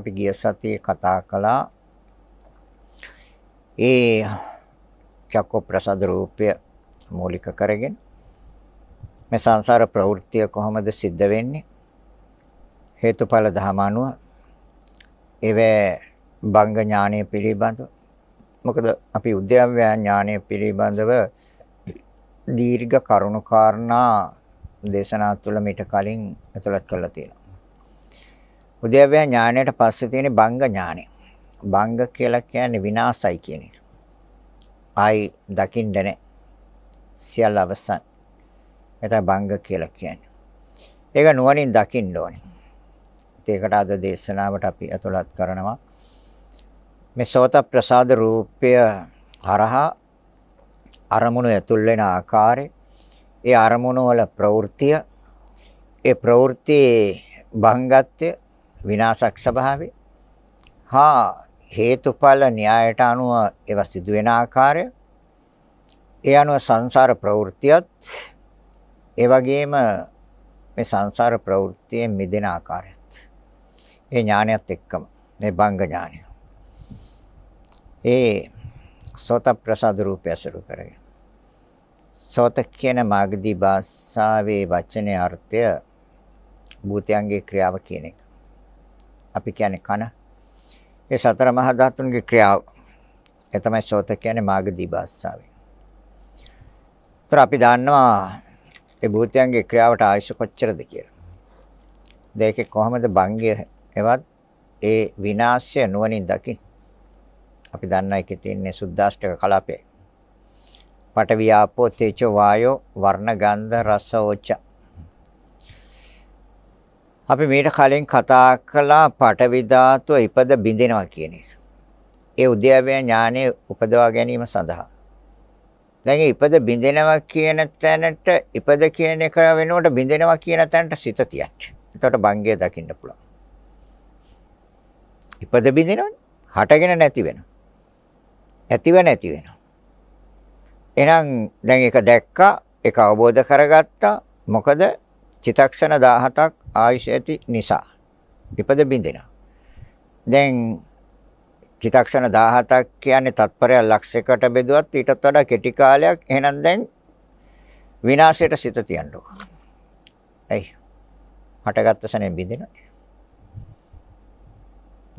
අපි ගිය සතියේ කතා කළා ඒ චක්ක ප්‍රසද රූපය මූලික කරගෙන මේ සංසාර ප්‍රවෘත්තිය කොහොමද සිද්ධ වෙන්නේ හේතුඵල ධම අනුව ඒවැ බංග ඥානය පිළිබඳ මොකද අපි උද්‍යව්‍ය ඥානය පිළිබඳව දීර්ඝ කරුණු කාරණා දේශනා තුළ මිට කලින් ඇතුළත් කරලා තියෙනවා උද්‍යව්‍යා ඥාණයට පස්සේ තියෙන බංග ඥාණය. බංග කියලා කියන්නේ විනාශයි කියන එක. ආයි දකින්න නැහැ. සියල්ල අවසන්. ඒක බංග කියලා කියන්නේ. ඒක නුවණින් දකින්න ඕනේ. ඒකට අද දේශනාවට අපි අතුලත් කරනවා. මේ සෝත ප්‍රසාද රූපය හරහා අරමුණු ඇතුල් වෙන ආකාරය ඒ අරමුණු වල ප්‍රවෘත්තිය ඒ ප්‍රවෘත්තියේ භංගත්වය විනාශක් ස්වභාවය. හා හේතුඵල න්‍යායට අනුව ඒවා සිදු වෙන ආකාරය. ඒ අනුව සංසාර ප්‍රවෘත්තියත් ඒ වගේම මේ සංසාර ප්‍රවෘත්තියෙන් මිදෙන ආකාරයත්. ඒ ඥානයත් එක්කම මේ බංග ඥානය. ඒ සෝත ප්‍රසාද රූපය සරු කරගෙන. සෝත කියන මාගදී භාෂාවේ වචනේ අර්ථය භූතයන්ගේ ක්‍රියාව කියන එක. අපි කියන්නේ කන. ඒ සතර මහා ධාතුන්ගේ ක්‍රියාව. ඒ තමයි සෝත කියන්නේ මාගදී භාෂාවෙන්. ඒතර අපි දන්නවා ඒ භූතයන්ගේ ක්‍රියාවට ආයශ කොච්චරද කියලා. දෙකේ කොහොමද භංගය එවත් ඒ විනාශය නුවණින් දකින්. අපි දන්නා එකේ තියෙන සුද්දාෂ්ටක කලාපය. පටවියාපෝ තේජෝ වායෝ වර්ණ ගන්ධ රස ඕචා අපි මීට කලින් කතා කළා පටවි ධාතුව ඉපද බිඳිනවා කියන එක. ඒ උද්‍යවය ඥානෙ උපදවා ගැනීම සඳහා. දැන් ඉපද බිඳිනවා කියන තැනට ඉපද කියන එක වෙනුවට බිඳිනවා කියන තැනට සිත තියන්න. එතකොට බංගය දකින්න පුළුවන්. ඉපද බිඳිනවනේ. හටගෙන නැති වෙනවා. ඇතිව නැති වෙනවා. එහෙනම් දැන් ඒක දැක්කා, ඒක අවබෝධ කරගත්තා. මොකද චිතක්ෂණ 17ක් ආයුෂ ඇති නිසා ඉපද බින්දිනවා. දැන් චිතක්ෂණ 17ක් කියන්නේ තත්පරයක් ලක්ෂයකට බෙදුවත් ඊටත් වඩා කෙටි කාලයක්. එහෙනම් දැන් විනාශයට සිත තියන්නකො. ඇයි? හටගත්ත සනේ බින්දිනවා.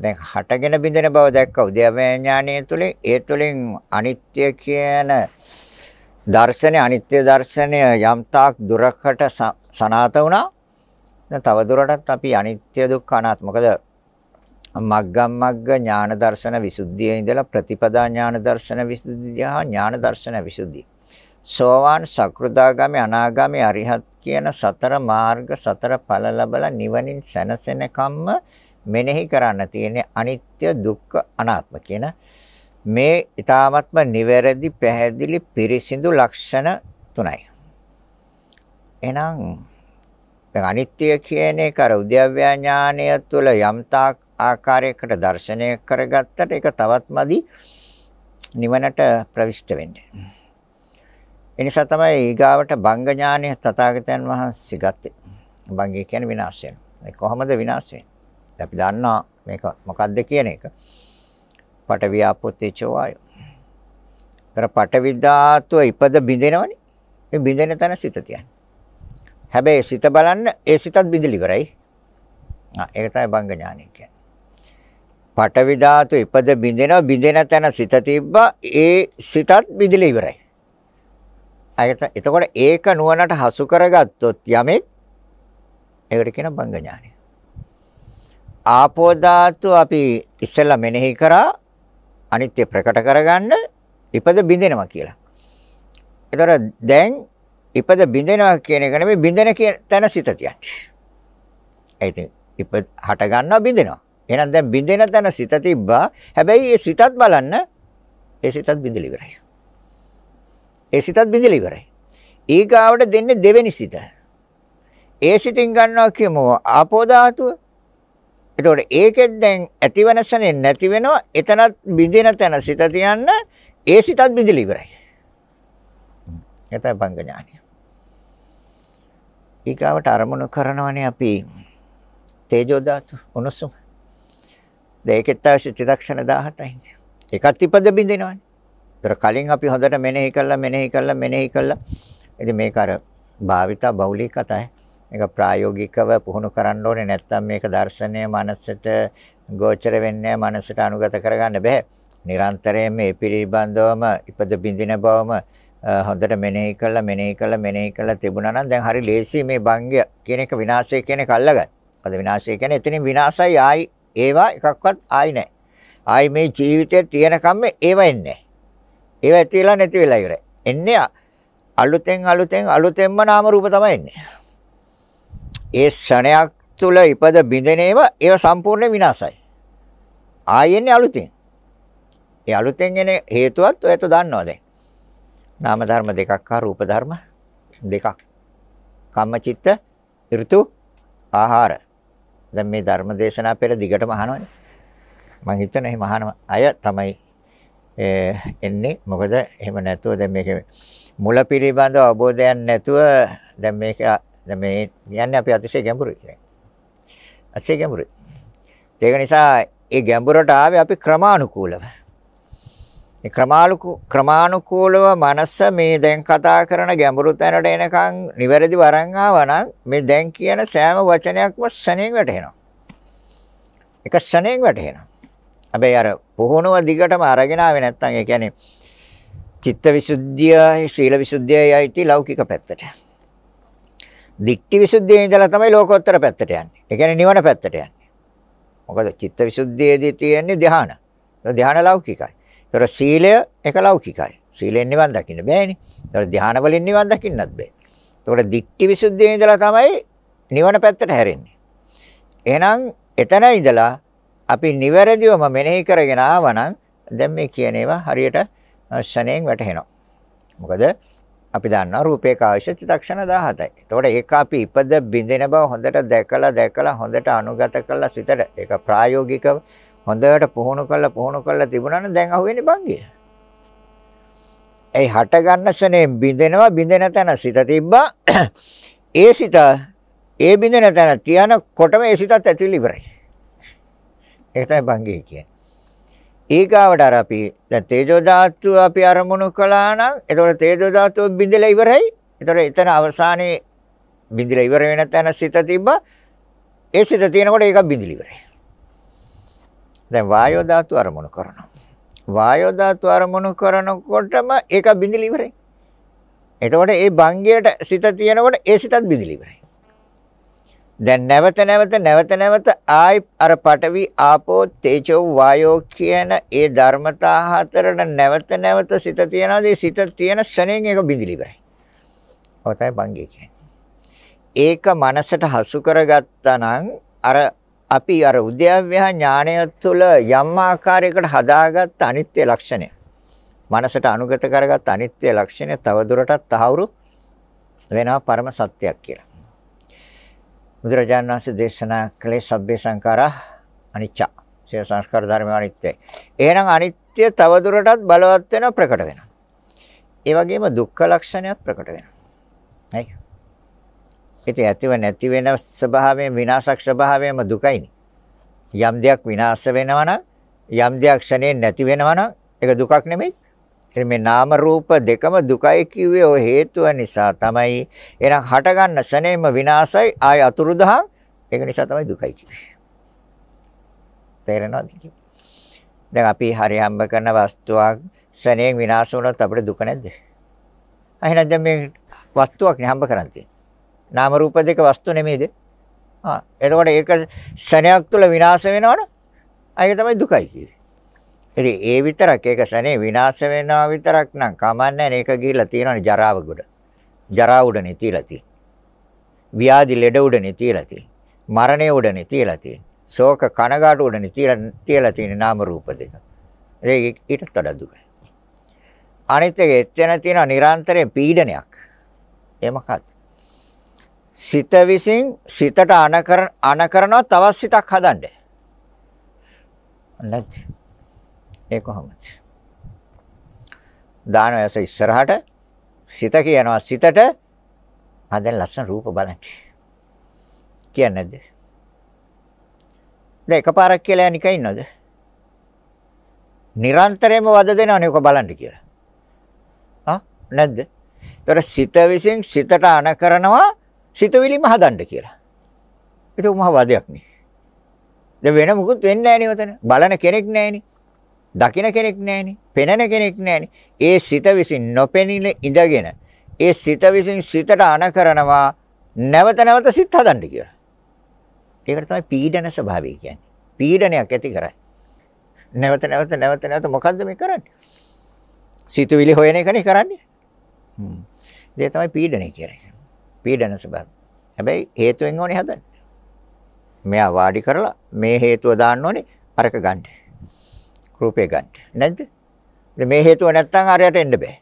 දැන් හටගෙන බින්දෙන බව දැක්ක උද්‍යවය ඥානය තුළින් ඒ තුළින් අනිත්‍ය කියන දර්ශනය අනිත්‍ය දර්ශනය යම්තාක් දුරකට සනාත වුණා දැන් තවදුරටත් අපි අනිත්‍ය දුක්ඛ අනාත්ම. මොකද මග්ගම් මග්ග ඥාන දර්ශන විසුද්ධියේ ඉඳලා ප්‍රතිපදා ඥාන දර්ශන විසුද්ධිය හා ඥාන දර්ශන විසුද්ධිය. සෝවාන් සක්‍රදාගාමි අනාගාමි අරිහත් කියන සතර මාර්ග සතර ඵල ලැබලා නිවනින් සැනසෙනකම්ම මෙනෙහි කරන්න තියෙන්නේ අනිත්‍ය දුක්ඛ අනාත්ම කියන මේ ඊ타ත්ම නිවැරදි පැහැදිලි පිරිසිදු ලක්ෂණ තුනයි. එහෙනම් දැන් අනිත්‍ය කියන එක අර උද්‍යව්‍ය ඥානය තුළ යම්තාක් ආකාරයකට දර්ශනය කරගත්තට ඒක තවත්මදි නිවනට ප්‍රවිෂ්ඨ වෙන්නේ. එනිසා තමයි ඊගාවට බංග ඥානය තථාගතයන් වහන්සේ ගත්තේ. බංගය කියන්නේ විනාශ වෙනවා. කොහොමද විනාශ වෙන්නේ? අපි දන්නවා මේක මොකද්ද කියන එක. පටවිය අපොතේචෝ ආයෝ. ඒතර පටවි ධාතුව ඉපද බිඳෙනවනේ. ඒ බිඳෙන තැන සිත තියන්නේ. හැබැයි සිත බලන්න ඒ සිතත් බිඳිලි ඉවරයි. ආ ඒක තමයි බංග ඥානය කියන්නේ. පටවි ධාතු ඉපද බිඳෙනවා බිඳෙන තැන සිත තිබ්බා ඒ සිතත් බිඳිලි ඉවරයි. ආයත එතකොට ඒක නුවණට හසු කරගත්තොත් යමෙක් ඒකට කියන බංග ඥානය. ආපෝ ධාතු අපි ඉස්සෙල්ලා මෙනෙහි කරා අනිත්‍ය ප්‍රකට කරගන්න ඉපද බිඳෙනවා කියලා. ඒතර දැන් ඉපද බිඳෙනවා කියන එක නෙමෙයි බිඳෙන කියන තැන සිත තියන්නේ. ඒ ඉතින් ඉපද හට ගන්නවා බිඳෙනවා. එහෙනම් දැන් බිඳෙන තැන සිත තිබ්බා. හැබැයි ඒ සිතත් බලන්න ඒ සිතත් බිඳිලි ඉවරයි. ඒ සිතත් බිඳිලි ඉවරයි. ඊගාවට දෙන්නේ දෙවෙනි සිත. ඒ සිතින් ගන්නවා කියමු ආපෝ ධාතුව. එතකොට ඒකෙන් දැන් ඇතිවනසනේ නැති වෙනවා. එතනත් බිඳින තැන සිත තියන්න ඒ සිතත් බිඳිලි ඉවරයි. එතන පංග ඥානිය. ඊගාවට අරමුණු කරනවනේ අපි තේජෝ ධාතු උණුසුම. දැන් ඒකෙත් අවශ්‍ය චිත්තක්ෂණ 17යි. ඒකත් ඉපද බින්දිනවනේ. ඒතර කලින් අපි හොඳට මෙනෙහි කළා මෙනෙහි කළා මෙනෙහි කළා. ඉතින් මේක අර භාවිතා බෞලික කතයි. මේක ප්‍රායෝගිකව පුහුණු කරන්න ඕනේ නැත්නම් මේක දර්ශනය මනසට ගෝචර වෙන්නේ මනසට අනුගත කරගන්න බෑ. නිරන්තරයෙන් මේ පිළිබඳවම ඉපද බින්දින බවම හොඳට මෙනෙහි කළා මෙනෙහි කළා මෙනෙහි කළා තිබුණා නම් දැන් හරි ලේසි මේ භංගය කියන එක විනාශය කියන එක අල්ලගන්න. අද විනාශය කියන්නේ එතනින් විනාශයි ආයි ඒවා එකක්වත් ආයි නැහැ. ආයි මේ ජීවිතේ තියෙනකම් ඒවා එන්නේ ඒවා ඇති වෙලා නැති වෙලා ඉවරයි. එන්නේ අලුතෙන් අලුතෙන් අලුතෙන්ම නාම රූප තමයි එන්නේ. ඒ ෂණයක් තුල ඉපද බිඳිනේම ඒව සම්පූර්ණ විනාශයි. ආයෙන්නේ අලුතෙන්. ඒ අලුතෙන් එන හේතුවත් ඔයත් දන්නවා දැන්. නාම ධර්ම දෙකක් හා රූප ධර්ම දෙකක්. කම්මචිත්ත ඍතු ආහාර. දැන් මේ ධර්ම දේශනා පෙර දිගටම අහනවනේ. මම හිතන එහෙම අහන අය තමයි එන්නේ. මොකද එහෙම නැතුව දැන් මේක මුල පිළිබඳ අවබෝධයක් නැතුව දැන් මේක දැන් මේ කියන්නේ අපි අතිශය ගැඹුරුයි. අතිශය ගැඹුරුයි. ඒක නිසා ඒ ගැඹුරට ආවේ අපි ක්‍රමානුකූලව. මේ ක්‍රමාලුකු ක්‍රමානුකූලව මනස මේ දැන් කතා කරන ගැඹුරු තැනට එනකන් නිවැරදි වරන් ආවනම් මේ දැන් කියන සෑම වචනයක්ම ශණයෙන් වැටෙනවා. එක ශණයෙන් වැටෙනවා. හැබැයි අර පුහුණුව දිගටම අරගෙන ආවේ නැත්නම් ඒ කියන්නේ චිත්ත විසුද්ධියයි ශීල විසුද්ධියයි අයිති ලෞකික පැත්තට. දික්ටි විසුද්ධියේ ඉඳලා තමයි ලෝකෝත්තර පැත්තට යන්නේ. ඒ කියන්නේ නිවන පැත්තට යන්නේ. මොකද චිත්ත විසුද්ධියේදී තියෙන්නේ ධ්‍යාන. ධ්‍යාන ලෞකිකයි. ඒතර සීලය එක ලෞකිකයි. සීලෙන් නිවන් දකින්න බෑනේ. ඒතර ධ්‍යාන වලින් නිවන් දකින්නත් බෑ. ඒතකොට දික්ටි විසුද්ධියේ ඉඳලා තමයි නිවන පැත්තට හැරෙන්නේ. එහෙනම් එතන ඉඳලා අපි නිවැරදිවම මෙනෙහි කරගෙන ආවනම් දැන් මේ කියන ඒවා හරියට ශණයෙන් වැටහෙනවා. මොකද අපි දන්නවා රූපේ කාශ්‍ය චිත්තක්ෂණ 17යි. එතකොට ඒක අපි ඉපද බින්දෙන බව හොඳට දැකලා දැකලා හොඳට අනුගත කරලා සිතට ඒක ප්‍රායෝගිකව හොඳට පුහුණු කරලා පුහුණු කරලා තිබුණානේ දැන් අහුවෙන්නේ බංගිය. ඒ හට ගන්න ස්නේ බිඳෙනවා බිඳෙන තැන සිත තිබ්බා. ඒ සිත ඒ බිඳෙන තැන තියනකොටම ඒ සිතත් ඇතිවිලි ඉවරයි. ඒක තමයි බංගිය කියන්නේ. ඊගාවට අර අපි දැන් තේජෝ ධාතුව අපි අරමුණු කළා නම් එතකොට තේජෝ ධාතුව බිඳිලා ඉවරයි. එතකොට එතන අවසානයේ බිඳිලා ඉවර වෙන තැන සිත තිබ්බා. ඒ සිත තියෙනකොට ඒක බිඳිලා ඉවරයි. දැන් වායෝ ධාතු අරමුණු කරනවා. වායෝ ධාතු අරමුණු කරනකොටම ඒක බිඳිලි ඉවරයි. එතකොට ඒ භංගයට සිත තියෙනකොට ඒ සිතත් බිඳිලි ඉවරයි. දැන් නැවත නැවත නැවත නැවත ආයි අර පඨවි ආපෝ තේජෝ වායෝ කියන ඒ ධර්මතා හතරට නැවත නැවත සිත තියනවාද ඒ සිත තියෙන ශරණයෙන් ඒක බිඳිලි ඉවරයි. ඔය තමයි භංගය කියන්නේ. ඒක මනසට හසු කරගත්තා නම් අර අපි අර උද්‍යව්‍යා ඥාණය තුළ යම් ආකාරයකට හදාගත් අනිත්‍ය ලක්ෂණය. මනසට අනුගත කරගත් අනිත්‍ය ලක්ෂණය තවදුරටත් තහවුරු වෙනවා පරම සත්‍යයක් කියලා. බුදුරජාණන් වහන්සේ දේශනා කළේ සබ්බේ සංඛාරා අනිච්ච. සිය සංස්කාර ධර්ම අනිත්‍යයි. එහෙනම් අනිත්‍ය තවදුරටත් බලවත් වෙනවා ප්‍රකට වෙනවා. ඒ වගේම දුක්ඛ ලක්ෂණයත් ප්‍රකට වෙනවා. හරි. ඉතින් ඇතිව නැති වෙන ස්වභාවයෙන් විනාශක් ස්වභාවයම දුකයිනේ. යම් දෙයක් විනාශ වෙනවා නම් යම් දෙයක් ක්ෂණයෙන් නැති වෙනවා නම් ඒක දුකක් නෙමෙයි. ඉතින් මේ නාම රූප දෙකම දුකයි කිව්වේ ඔය හේතුව නිසා තමයි. එහෙනම් හටගන්න ක්ෂණයෙම විනාශයි ආය අතුරුදහන් ඒක නිසා තමයි දුකයි කිව්වේ. තේරෙනවද කිව්වේ? දැන් අපි හරි හම්බ කරන වස්තුවක් ක්ෂණයෙන් විනාශ වුණොත් අපිට දුක නැද්ද? එහෙනම් දැන් මේ වස්තුවක් නේ හම්බ කරන්නේ. නාම රූප දෙක වස්තු නෙමෙයිද? ආ එතකොට ඒක ශණයක් තුල විනාශ වෙනවනේ. ඒක තමයි දුකයි කියන්නේ. ඉතින් ඒ විතරක් ඒක ශණේ විනාශ වෙනවා විතරක් නම් කමන්නේ මේක ගිහිලා තියෙනවනේ ජරාව ගොඩ. ජරා උඩනේ තියලා තියෙන්නේ. ව්‍යාධි ලෙඩ උඩනේ තියලා තියෙන්නේ. මරණය උඩනේ තියලා තියෙන්නේ. ශෝක කනගාටු උඩනේ තියලා තියෙන්නේ නාම රූප දෙක. ඒක ඊටත් වඩා දුකයි. අනිත් එක එතන තියෙන නිරන්තරයෙන් පීඩනයක්. ඒ මොකක්ද? සිත විසින් සිතට අනකර අනකරනවා තවත් සිතක් හදන්න. නැත් ඒ කොහොමද? දාන ඇස ඉස්සරහට සිත කියනවා සිතට ආ දැන් ලස්සන රූප බලන්න. කියන්නේ නැද්ද? දැන් එකපාරක් කියලා නිකන් ඉන්නවද? නිරන්තරයෙන්ම වද දෙනවනේ ඔක බලන්න කියලා. ආ නැද්ද? ඒතර සිත විසින් සිතට අනකරනවා සිතවිලිම හදන්න කියලා. ඒක මහා වාදයක් නේ. දැන් වෙන මොකුත් වෙන්නේ නැහැ බලන කෙනෙක් නැහැ දකින කෙනෙක් නැහැ පෙනෙන කෙනෙක් නැහැ ඒ සිත විසින් නොපෙනින ඉඳගෙන ඒ සිත විසින් සිතට අණ කරනවා නැවත නැවත සිත හදන්න කියලා. ඒකට තමයි පීඩන ස්වභාවය කියන්නේ. පීඩනයක් ඇති කරයි. නැවත නැවත නැවත නැවත මොකද්ද මේ කරන්නේ? සිතුවිලි හොයන එකනේ කරන්නේ. හ්ම්. ඒ තමයි පීඩනය කියන්නේ. පීඩන ස්වභාව. හැබැයි හේතුවෙන් ඕනේ හදන්න. මෙයා වාඩි කරලා මේ හේතුව දාන්න ඕනේ අරක ගන්න. රූපේ ගන්න. නැද්ද? මේ හේතුව නැත්තම් අරයට එන්න බෑ.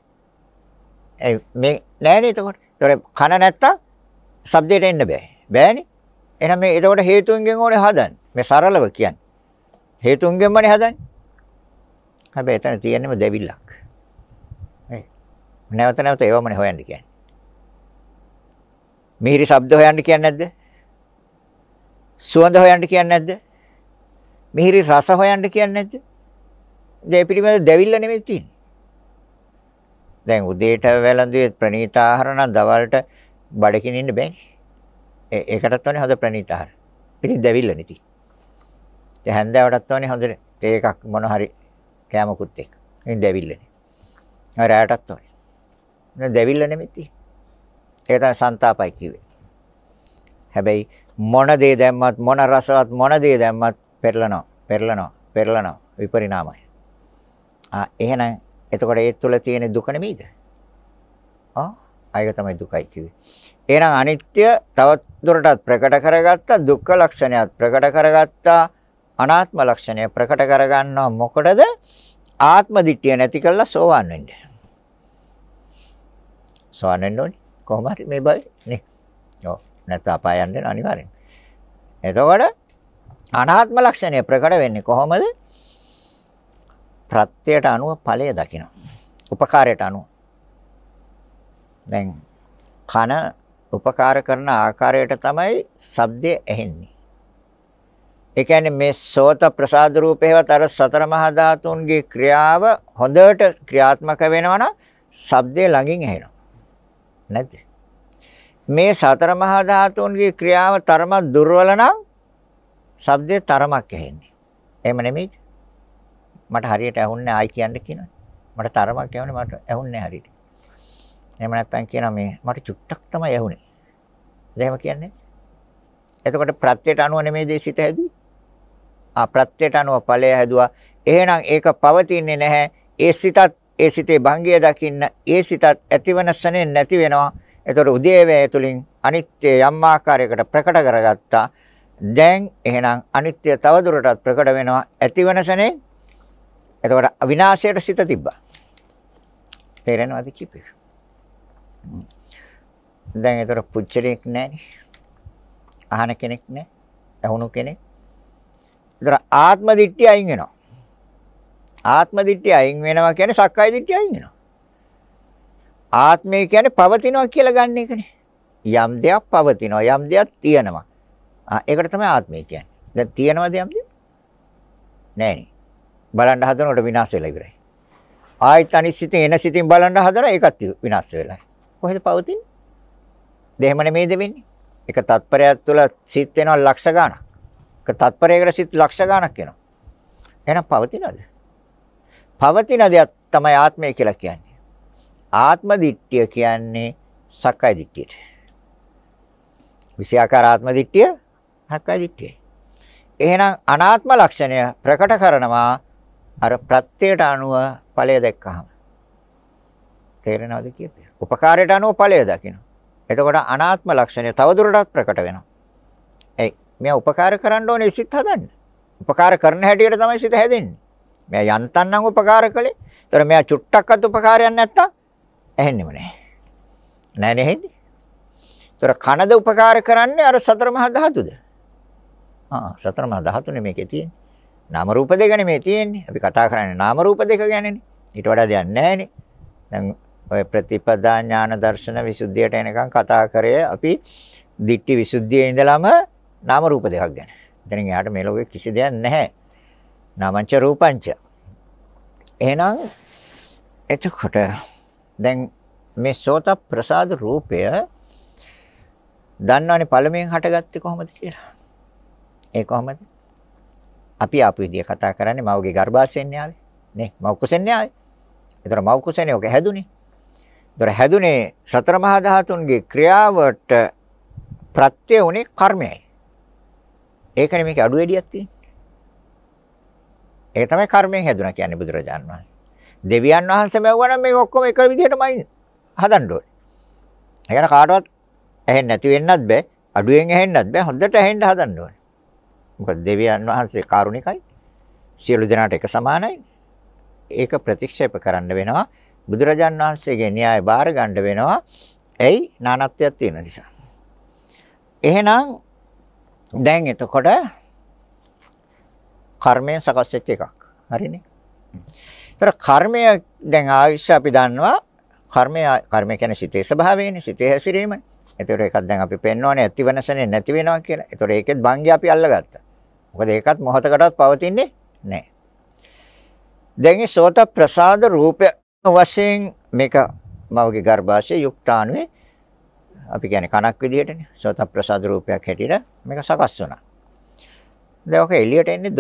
ඒ මේ නෑනේ එතකොට. ඒතකොට කන නැත්තම් ශබ්දයට එන්න බෑ. බෑනේ. එහෙනම් මේ එතකොට හේතුන්ගෙන් ඕනේ හදන්න. මේ සරලව කියන්නේ. හේතුන්ගෙන්මනේ හදන්නේ. හැබැයි එතන තියෙන්නම දෙවිල්ලක්. නැවත නැවත ඒවමනේ හොයන්න කියන්නේ. මිහිරි ශබ්ද හොයන්න කියන්නේ නැද්ද? සුවඳ හොයන්න කියන්නේ නැද්ද? මිහිරි රස හොයන්න කියන්නේ නැද්ද? දැන් පිළිමද දෙවිල්ල නෙමෙයි තියෙන්නේ. දැන් උදේට වැළඳුවේ ප්‍රණීත ආහාර නම් දවල්ට බඩකින් ඉන්න බෑනේ. ඒකටත් වනේ හොඳ ප්‍රණීත ආහාර. ඉතින් දෙවිල්ල නෙති. දැන් හැන්දෑවටත් වනේ හොඳ තේ එකක් මොන හරි කෑමකුත් එක්ක. ඉතින් දෙවිල්ලනේ. රාටත් වනේ. දැන් දෙවිල්ල නෙමෙයි තියෙන්නේ. ඒක තමයි සන්තාපයි කිව්වේ. හැබැයි මොන දේ දැම්මත් මොන රසවත් මොන දේ දැම්මත් පෙරලනවා පෙරලනවා පෙරලනවා විපරිණාමය. ආ එහෙනම් එතකොට ඒ තුල තියෙන දුක නෙමෙයිද? ආ ඒක තමයි දුකයි කිව්වේ. එහෙනම් අනිත්‍ය තවත් දුරටත් ප්‍රකට කරගත්තා දුක්ඛ ලක්ෂණයත් ප්‍රකට කරගත්තා අනාත්ම ලක්ෂණය ප්‍රකට කරගන්නවා මොකටද? ආත්ම දිට්ඨිය නැති කරලා සෝවන් වෙන්න. සෝවන් වෙන්න ඕනේ. කොහොම හරි මේ බයි නේ. ඔව්. නැත්නම් අපාය යන්න වෙන අනිවාර්යෙන්. එතකොට අනාත්ම ලක්ෂණය ප්‍රකට වෙන්නේ කොහොමද? ප්‍රත්‍යයට අනුව ඵලය දකිනවා. උපකාරයට අනුව. දැන් කන උපකාර කරන ආකාරයට තමයි ශබ්දය ඇහෙන්නේ. ඒ කියන්නේ මේ සෝත ප්‍රසාද රූපේවත් අර සතර මහා ධාතුන්ගේ ක්‍රියාව හොඳට ක්‍රියාත්මක වෙනවනම් ශබ්දය ළඟින් ඇහෙනවා. නැද්ද? මේ සතර මහා ධාතුන්ගේ ක්‍රියාව තරම දුර්වල නම් ශබ්දේ තරමක් ඇහෙන්නේ. එහෙම නෙමෙයිද? මට හරියට ඇහුන්නේ ආයි කියන්න කියනවා. මට තරමක් ඇහුනේ මට ඇහුන්නේ හරියට. එහෙම නැත්නම් කියනවා මේ මට චුට්ටක් තමයි ඇහුනේ. එහෙම කියන්නේ. එතකොට ප්‍රත්‍යයට අනුව නෙමෙයි දේශිත හැදුවේ. ආ ප්‍රත්‍යයට අනුව ඵලය හැදුවා. එහෙනම් ඒක පවතින්නේ නැහැ. ඒ සිතත් ඒ සිතේ භංගය දකින්න ඒ සිතත් ඇතිවන ස්නේ නැති වෙනවා. ඒතර උදේවැය තුලින් අනිත්‍ය යම් ආකාරයකට ප්‍රකට කරගත්තා. දැන් එහෙනම් අනිත්‍ය තවදුරටත් ප්‍රකට වෙනවා ඇතිවන ස්නේ. එතකොට විනාශයට සිත තිබ්බා. තේරෙනවද කිපේ? දැන් ඒතර පුච්චරයක් නැහැනේ. අහන කෙනෙක් නැහැ. ඇහුණු කෙනෙක්. ඒතර ආත්ම දිට්ඨිය අයින් වෙනවා. ආත්ම දිට්ඨිය අයින් වෙනවා කියන්නේ සක්කාය දිට්ඨිය අයින් වෙනවා. ආත්මය කියන්නේ පවතිනවා කියලා ගන්න එකනේ. යම් දෙයක් පවතිනවා යම් දෙයක් තියෙනවා. ආ ඒකට තමයි ආත්මය කියන්නේ. දැන් තියෙනවද යම් දෙයක්? නෑනේ. බලන්න හදනකොට විනාශ වෙලා ඉවරයි. ආයෙත් අනිත් සිතින් එන සිතින් බලන්න හදනවා ඒකත් විනාශ වෙලා. කොහෙද පවතින්නේ? දෙහෙම නෙමෙයිද වෙන්නේ? එක තත්පරයක් තුළ සිත් වෙනවා ලක්ෂ ගාණක්. එක තත්පරයකට සිත් ලක්ෂ ගාණක් වෙනවා. එහෙනම් පවතිනවද? පවතින දෙයක් තමයි ආත්මය කියලා කියන්නේ. ආත්ම දිට්ඨිය කියන්නේ සක්කාය දිට්ඨියට. විෂයාකාර ආත්ම දිට්ඨිය සක්කාය දිට්ඨියයි. එහෙනම් අනාත්ම ලක්ෂණය ප්‍රකට කරනවා අර ප්‍රත්‍යයට අනුව ඵලය දැක්කහම. තේරෙනවද කියපේ? උපකාරයට අනුව ඵලය දකිනවා. එතකොට අනාත්ම ලක්ෂණය තවදුරටත් ප්‍රකට වෙනවා. ඒ මෙයා උපකාර කරන්න ඕනේ සිත් හදන්න. උපකාර කරන හැටියට තමයි සිත හැදෙන්නේ. මෙයා යන්තම් උපකාර කළේ. ඒතර මෙයා චුට්ටක්වත් උපකාරයක් නැත්තම් ඇහෙන්නෙම නැහැ. නැහැ නේද? ඒතර කනද උපකාර කරන්නේ අර සතර මහා ධාතුද? ආ සතර මහා ධාතුනේ මේකේ තියෙන්නේ. නාම රූප දෙක නෙමෙයි තියෙන්නේ. අපි කතා කරන්නේ නාම රූප දෙක ගැනනේ. ඊට වඩා දෙයක් නැහැනේ. දැන් ඔය ප්‍රතිපදා ඥාන දර්ශන විසුද්ධියට එනකන් කතා කරේ අපි දිට්ටි විසුද්ධියේ ඉඳලම නාම රූප දෙකක් ගැන. එතනින් එහාට මේ ලෝකේ කිසි දෙයක් නැහැ. නාමංච රූපංච. එහෙනම් එතකොට දැන් මේ සෝත ප්‍රසාද රූපය දන්නවනේ පළමුවෙන් හටගත්තේ කොහොමද කියලා. ඒ කොහොමද? අපි ආපු විදිය කතා කරන්නේ මවගේ ගර්භාෂයෙන් ආවේ. නේ මව කුසෙන් ආවේ. ඒතර මව කුසෙනේ ඔක හැදුනේ. ඒතර හැදුනේ සතර මහා ධාතුන්ගේ ක්‍රියාවට ප්‍රත්‍ය උනේ කර්මයයි. ඒකනේ මේකේ අඩුවෙඩියක් තියෙන්නේ. ඒක තමයි කර්මයෙන් හැදුනා කියන්නේ බුදුරජාන් වහන්සේ. දෙවියන් වහන්සේ මෙවුවා නම් මේක ඔක්කොම එක විදිහටමයි හදන්න ඕනේ. ඒ කියන්නේ කාටවත් ඇහෙන්නේ නැති වෙන්නත් බෑ, අඩුවෙන් ඇහෙන්නත් බෑ, හොඳට ඇහෙන්න හදන්න ඕනේ. මොකද දෙවියන් වහන්සේ කාරුණිකයි. සියලු දෙනාට එක සමානයි. ඒක ප්‍රතික්ෂේප කරන්න වෙනවා. බුදුරජාන් වහන්සේගේ න්‍යාය බාර ගන්න වෙනවා. ඇයි? නානත්වයක් තියෙන නිසා. එහෙනම් දැන් එතකොට කර්මයෙන් සකස් වෙච්ච එකක්. හරිනේ. ඒතර කර්මය දැන් ආයුෂ අපි දන්නවා කර්මය කර්මය කියන්නේ සිතේ ස්වභාවයනේ සිතේ හැසිරීමනේ. ඒතර ඒකත් දැන් අපි පෙන්වන්නේ ඇති වෙනසනේ නැති වෙනවා කියලා. ඒතර ඒකෙත් භංගය අපි අල්ලගත්තා. මොකද ඒකත් මොහතකටවත් පවතින්නේ නැහැ. දැන් මේ සෝත ප්‍රසාද රූපය වශයෙන් මේක මවගේ ගර්භාෂයේ යුක්තාණුවේ අපි කියන්නේ කණක් විදිහටනේ සෝත ප්‍රසාද රූපයක් හැටියට මේක සකස් වුණා. දැන් ඔක එළියට එන්නේ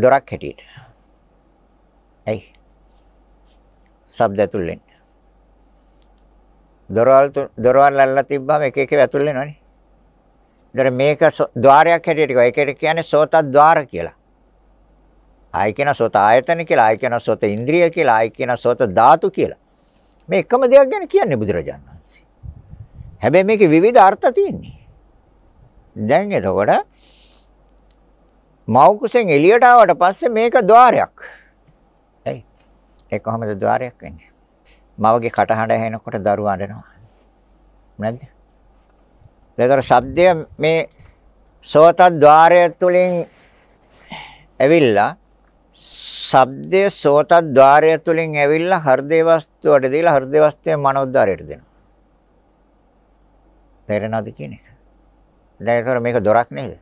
දොරක් හැටියට. ඇයි? ශබ්ද ඇතුල් වෙන්න. දොරවල් දොරවල් අල්ලලා තිබ්බම එක එක ඇතුල් වෙනවනේ. ඒතර මේක ద్వාරයක් හැටියට කිව්වා. ඒකට කියන්නේ සෝත ద్వාර කියලා. ආයි කියන සෝත ආයතන කියලා, ආයි කියන සෝත ඉන්ද්‍රිය කියලා, ආයි කියන සෝත ධාතු කියලා. මේ එකම දෙයක් ගැන කියන්නේ බුදුරජාණන් වහන්සේ. හැබැයි මේකේ විවිධ අර්ථ තියෙන්නේ. දැන් එතකොට මව් කුසෙන් එළියට ආවට පස්සේ මේක ద్వාරයක්. ඇයි? ඒ කොහමද ద్వාරයක් වෙන්නේ? මවගේ කටහඬ ඇහෙනකොට දරුවා අඬනවා. නැද්ද? ඒතර ශබ්දය මේ සෝත ద్వාරය තුලින් ඇවිල්ලා ශබ්දයේ සෝත ద్వාරය තුලින් ඇවිල්ලා හෘදේ වස්තුවට දීලා හෘදේ වස්තුවේ මනෝද්වාරයට දෙනවා. තේරෙනවද කියන එක? දැන් ඒතර මේක දොරක් නේද?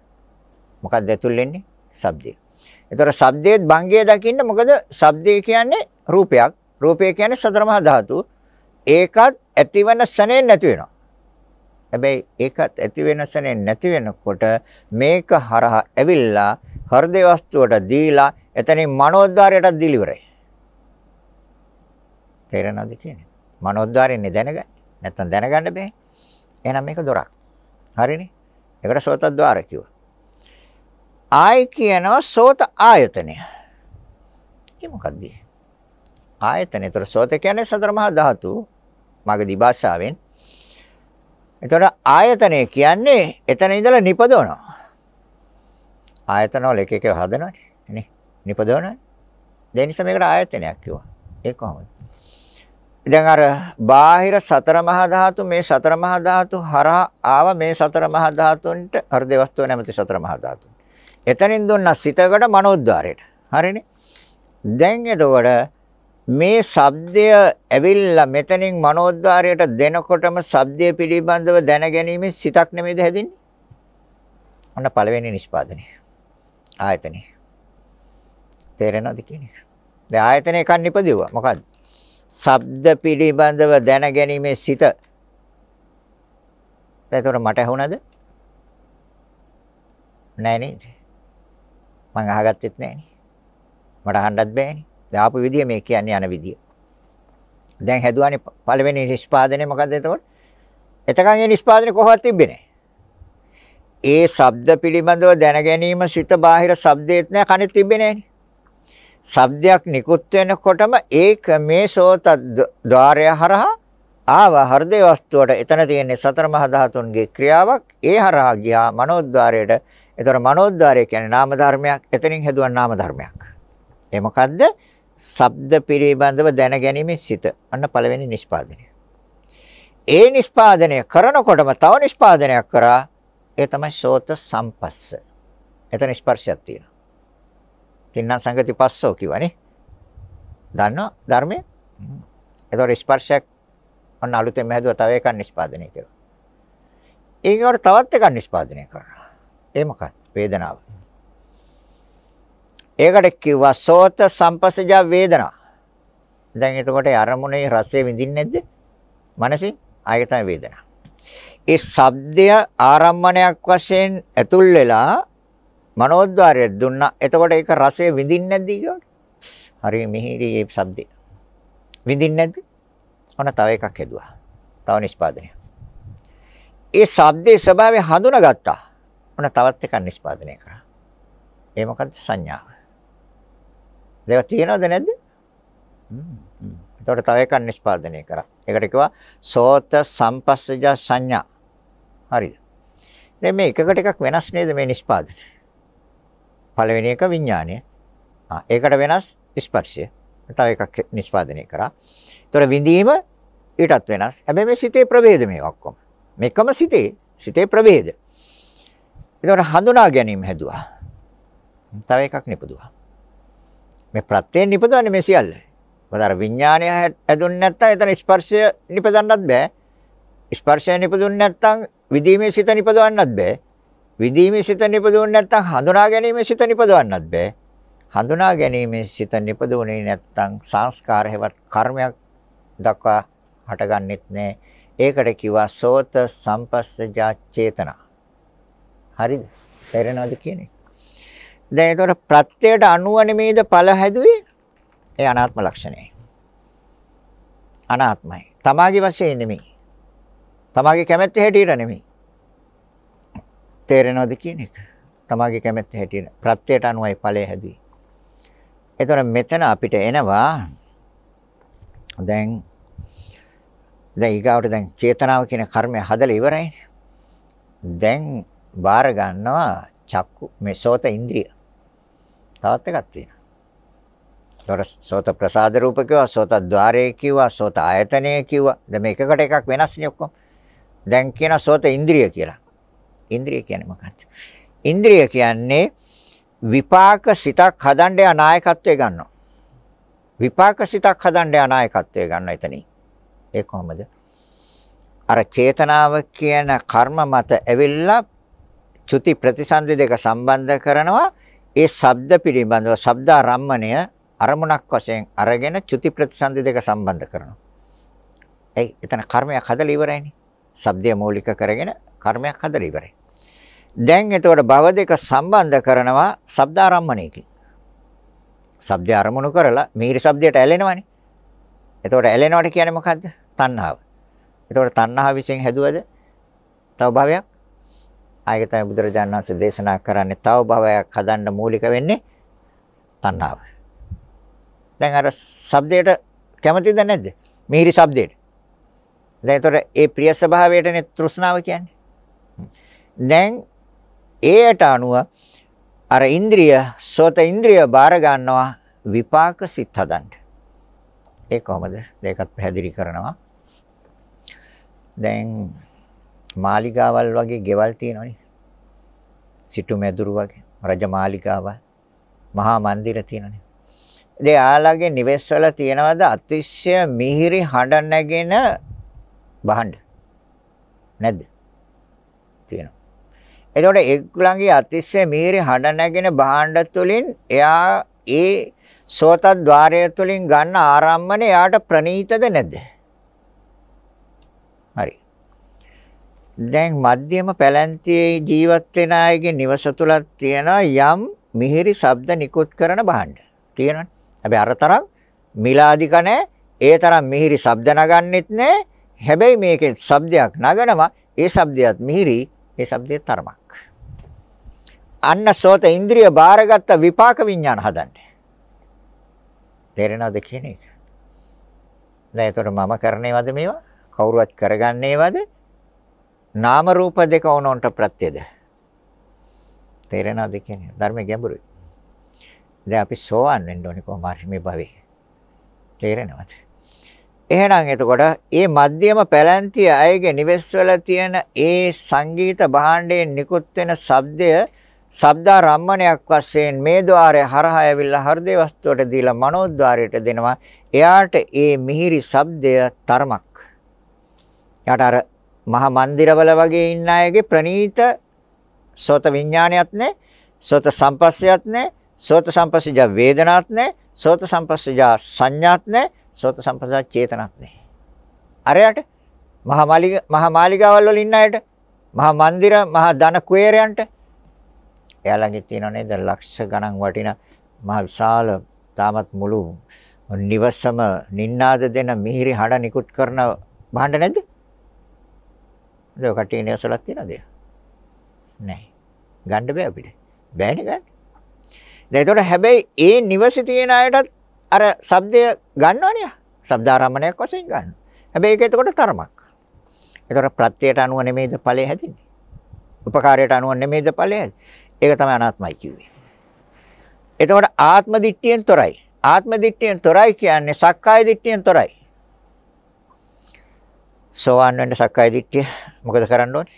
මොකක්ද ඇතුල් වෙන්නේ? ශබ්දය. එතකොට ශබ්දයේත් භංගය දකින්න මොකද ශබ්දය කියන්නේ රූපයක්. රූපය කියන්නේ සතර මහා ධාතු. ඒකත් ඇතිවන සනේ නැති වෙනවා. හැබැයි ඒකත් ඇති වෙන සනේ නැති වෙනකොට මේක හරහා ඇවිල්ලා හෘදේ වස්තුවට දීලා එතනින් මනෝද්වාරයට දිලිවරයි. තේරෙනවද කියන්නේ? මනෝද්වාරයෙන් දැනගන්න. නැත්තම් දැනගන්න බෑ. එහෙනම් මේක දොරක්. හරිනේ? ඒකට සෝතද්වාර කිව්වා. ආය කියනවා සෝත ආයතනය. ඒ මොකක්ද? ආයතනය. ඒතර සෝත කියන්නේ සතර මහා ධාතු මගදී භාෂාවෙන්. ඒතර ආයතනය කියන්නේ එතන ඉඳලා නිපදවනවා. ආයතන වල එක එක හදනවනේ. නේ? නිපදවනවනේ. ඒ නිසා මේකට ආයතනයක් කිව්වා. ඒ කොහොමද? දැන් අර බාහිර සතර මහා ධාතු මේ සතර මහා ධාතු හරහා ආව මේ සතර මහා ධාතුන්ට හෘද වස්තුව නැමැති සතර මහා ධාතු. එතනින් දුන්නා සිතකට මනෝද්වාරයට. හරිනේ? දැන් එතකොට මේ ශබ්දය ඇවිල්ලා මෙතනින් මනෝද්වාරයට දෙනකොටම ශබ්දය පිළිබඳව දැනගැනීමේ සිතක් නෙමෙයිද හැදෙන්නේ? ඔන්න පළවෙනි නිෂ්පාදනය. ආයතනේ. තේරෙනවද කියන්නේ? දැන් ආයතන එකක් නිපදෙවුවා. මොකද්ද? ශබ්ද පිළිබඳව දැනගැනීමේ සිත. එතකොට මට ඇහුණද? නෑ නේද? මං අහගත්තෙත් නෑනේ. මට අහන්නත් බෑනේ. දැන් ආපු විදිය මේ කියන්නේ යන විදිය. දැන් හැදුවානේ පළවෙනි නිෂ්පාදනය මොකද්ද එතකොට? එතකන් ඒ නිෂ්පාදනය කොහොමවත් තිබ්බේ නෑ. ඒ ශබ්ද පිළිබඳව දැන ගැනීම සිත බාහිර ශබ්දෙත් නෑ කනෙත් තිබ්බේ නෑනේ. ශබ්දයක් නිකුත් වෙනකොටම ඒක මේ සෝත ద్వාරය හරහා ආව හෘදේ වස්තුවට එතන තියෙන සතර මහා ධාතුන්ගේ ක්‍රියාවක් ඒ හරහා ගියා මනෝද්වාරයට එතකොට මනෝද්වාරය කියන්නේ නාම ධර්මයක්. එතනින් හැදුවා නාම ධර්මයක්. ඒ මොකද්ද? ශබ්ද පිළිබඳව දැනගැනීමේ සිත. අන්න පළවෙනි නිෂ්පාදනය. ඒ නිෂ්පාදනය කරනකොටම තව නිෂ්පාදනයක් කරා. ඒ තමයි සෝත සම්පස්ස. එතන ස්පර්ශයක් තියෙනවා. තින්න සංගති පස්සෝ කිව්වනේ. දන්නවා ධර්මයේ? එතකොට ස්පර්ශයක් ඔන්න අලුතෙන් හැදුවා තව එකක් නිෂ්පාදනය කරනවා. ඊගොඩ තවත් එකක් නිෂ්පාදනය කරනවා. ඒ මොකක්ද? වේදනාව. ඒකට කිව්වා සෝත සම්පසජ වේදනා. දැන් එතකොට අරමුණේ රසය විඳින්නේ නැද්ද? මනසින් ආයෙ තමයි වේදනා. ඒ ශබ්දය ආරම්මණයක් වශයෙන් ඇතුල් වෙලා මනෝද්වාරය දුන්නා. එතකොට ඒක රසය විඳින්නේ නැද්ද ඊගොඩ? හරි මිහිරි ඒ ශබ්දය. විඳින්නේ නැද්ද? ඔන්න තව එකක් හදුවා. තව නිෂ්පාදනය. ඒ ශබ්දයේ ස්වභාවය හඳුනාගත්තා. ඔන්න තවත් එකක් නිෂ්පාදනය කරා. ඒ මොකද්ද සංඥාව. දේව තියෙනවද නැද්ද? හ්ම්. එතකොට තව එකක් නිෂ්පාදනය කරා. ඒකට කිව්වා සෝත සම්පස්සජ සංඥා. හරිද? දැන් මේ එකකට එකක් වෙනස් නේද මේ නිෂ්පාදන? පළවෙනි එක විඥානය. ආ ඒකට වෙනස් ස්පර්ශය. තව එකක් නිෂ්පාදනය කරා. ඒතොර විඳීම ඊටත් වෙනස්. හැබැයි මේ සිතේ ප්‍රවේද මේ ඔක්කොම. මේකම සිතේ සිතේ ප්‍රවේද. ඒතකොට හඳුනා ගැනීම හැදුවා. තව එකක් නිපදුවා. මේ ප්‍රත්‍යයෙන් නිපදවන්නේ මේ සියල්ල. මොකද අර විඥානය හැදුන්නේ නැත්නම් එතන ස්පර්ශය නිපදවන්නත් බෑ. ස්පර්ශය නිපදුන්නේ නැත්නම් විදීමේ සිත නිපදවන්නත් බෑ. විදීමේ සිත නිපදුන්නේ නැත්නම් හඳුනා ගැනීමේ සිත නිපදවන්නත් බෑ. හඳුනා ගැනීමේ සිත නිපදුනේ නැත්නම් සංස්කාර හේවත් කර්මයක් දක්වා හටගන්නෙත් නෑ. ඒකට කිව්වා සෝත සම්පස්සජා චේතනා. හරිද? තේරෙනවද කියන්නේ? දැන් ඒතකොට ප්‍රත්‍යයට අනුව නෙමේද ඵල හැදුවේ? ඒ අනාත්ම ලක්ෂණය. අනාත්මයි. තමාගේ වශයෙන් නෙමෙයි. තමාගේ කැමැත්ත හැටියට නෙමෙයි. තේරෙනවද කියන එක? තමාගේ කැමැත්ත හැටියට ප්‍රත්‍යයට අනුවයි ඵලය හැදුවේ. ඒතර මෙතන අපිට එනවා දැන් දැන් ඊගාවට දැන් චේතනාව කියන කර්මය හදලා ඉවරයි. දැන් බාර ගන්නවා චක්කු මේ සෝත ඉන්ද්‍රිය. තවත් එකක් තියෙනවා. තොර සෝත ප්‍රසාද රූප කිව්වා, සෝත ద్వාරය කිව්වා, සෝත ආයතනය කිව්වා. දැන් මේකකට එකක් වෙනස්නේ ඔක්කොම. දැන් කියන සෝත ඉන්ද්‍රිය කියලා. ඉන්ද්‍රිය කියන්නේ මොකක්ද? ඉන්ද්‍රිය කියන්නේ විපාක සිතක් හදන්න යන නායකත්වය ගන්නවා. විපාක සිතක් හදන්න යන නායකත්වය ගන්න එතනින්. ඒ කොහොමද? අර චේතනාව කියන කර්ම මත ඇවිල්ලා චුති ප්‍රතිසන්දි දෙක සම්බන්ධ කරනවා ඒ ශබ්ද පිළිබඳව ශබ්දාරම්මණය අරමුණක් වශයෙන් අරගෙන චුති ප්‍රතිසන්දි දෙක සම්බන්ධ කරනවා. ඒ එතන කර්මයක් හදලා ඉවරයිනේ. ශබ්දය මූලික කරගෙන කර්මයක් හදලා ඉවරයි. දැන් එතකොට භව දෙක සම්බන්ධ කරනවා ශබ්දාරම්මණයකින්. ශබ්දය අරමුණු කරලා මීරි ශබ්දයට ඇලෙනවනේ. එතකොට ඇලෙනවට කියන්නේ මොකද්ද? තණ්හාව. එතකොට තණ්හාව විසින් හැදුවද? තව භවයක් ආයක තමයි බුදුරජාණන් වහන්සේ දේශනා කරන්නේ තව භවයක් හදන්න මූලික වෙන්නේ තණ්හාව. දැන් අර shabdයට කැමතිද නැද්ද? මිහිරි shabdයට. දැන් ඒතර ඒ ප්‍රිය ස්වභාවයටනේ තෘෂ්ණාව කියන්නේ. දැන් ඒට අනුව අර ඉන්ද්‍රිය සෝත ඉන්ද්‍රිය බාර ගන්නවා විපාක සිත් හදන්න. ඒ කොහමද? මේකත් පැහැදිලි කරනවා. දැන් මාලිගාවල් වගේ ගෙවල් තියෙනවනේ. සිටු මැදුරු වගේ රජමාලිගාව මහා මන්දිර තියෙනනේ. ඒ ආලාගේ නිවෙස් වල තියනවාද අතිශය මිහිරි හඬ නැගෙන බහඬ. නැද්ද? තියෙනවා. එතකොට ඒගොල්ලන්ගේ අතිශය මිහිරි හඬ නැගෙන බහඬ තුලින් එයා ඒ සෝතද්්වාරය තුලින් ගන්න ආරම්මණය එයාට ප්‍රණීතද නැද්ද? හරි. දැන් මධ්‍යම පැලැන්තියේ ජීවත් වෙන අයගේ නිවස තුලක් තියෙනවා යම් මිහිරි ශබ්ද නිකුත් කරන භාණ්ඩ. තියෙනවනේ. හැබැයි අර තරම් මිලාදික නැහැ. ඒ තරම් මිහිරි ශබ්ද නගන්නෙත් නැහැ. හැබැයි මේකේ ශබ්දයක් නගනවා. ඒ ශබ්දයත් මිහිරි. ඒ ශබ්දයේ තරමක්. අන්න සෝත ඉන්ද්‍රිය බාරගත්ත විපාක විඥාන හදන්නේ. තේරෙනවද කියන එක? දැන් ඒතර මම කරන්නේවද මේවා? කවුරුවත් කරගන්නේවද? නාම රූප දෙක ඕනොන්ට ප්‍රත්‍යද? තේරෙනවද කියන්නේ? ධර්මයේ ගැඹුරුයි. දැන් අපි සෝවන් වෙන්න ඕනේ කොහොම හරි මේ භවයේ. තේරෙනවද? එහෙනම් එතකොට මේ මධ්‍යම පැලැන්තිය අයගේ නිවෙස් වල තියෙන ඒ සංගීත භාණ්ඩයෙන් නිකුත් වෙන ශබ්දය ශබ්දා රම්මණයක් වශයෙන් මේ ద్వාරය හරහා ඇවිල්ලා හෘදේ වස්තුවට දීලා මනෝද්්වාරයට දෙනවා. එයාට ඒ මිහිරි ශබ්දය තරමක්. එයාට අර මහා මන්දිරවල වගේ ඉන්න අයගේ ප්‍රනීත සෝත විඥානයක් නැහැ. සෝත සම්පස්සයක් නැහැ. සෝත සම්පස්සජ වේදනාවක් නැහැ. සෝත සම්පස්සජ සංඥාවක් නැහැ. සෝත සම්පස්සජ චේතනාවක් නැහැ. අරයට මහා මාලිග මහා මාලිගාවල් වල ඉන්න අයට මහා මන්දිර මහා ධන කුවේරයන්ට එයා ළඟ තියෙනව නේද ලක්ෂ ගණන් වටිනා මහා විශාල තාමත් මුළු නිවසම නින්නාද දෙන මිහිරි හඬ නිකුත් කරන භාණ්ඩ නැද්ද? දැන් කටේ නියසලක් තියනද? නැහැ. ගන්න බෑ අපිට. බෑනේ ගන්න. දැන් ඒතකොට හැබැයි ඒ නිවසේ තියෙන අයටත් අර ශබ්දය ගන්නවනේ. ශබ්දාරාමණයක් වශයෙන් ගන්න. හැබැයි ඒක එතකොට තරමක්. ඒතකොට ප්‍රත්‍යයට අනුව නෙමෙයිද ඵලය හැදෙන්නේ. උපකාරයට අනුව නෙමෙයිද ඵලය ඒක තමයි අනාත්මයි කිව්වේ. එතකොට ආත්ම දිට්ඨියෙන් තොරයි. ආත්ම දිට්ඨියෙන් තොරයි කියන්නේ සක්කාය දිට්ඨියෙන් තොරයි. සෝවාන් වෙන්න සක්කාය දිට්ඨිය මොකද කරන්න ඕනේ?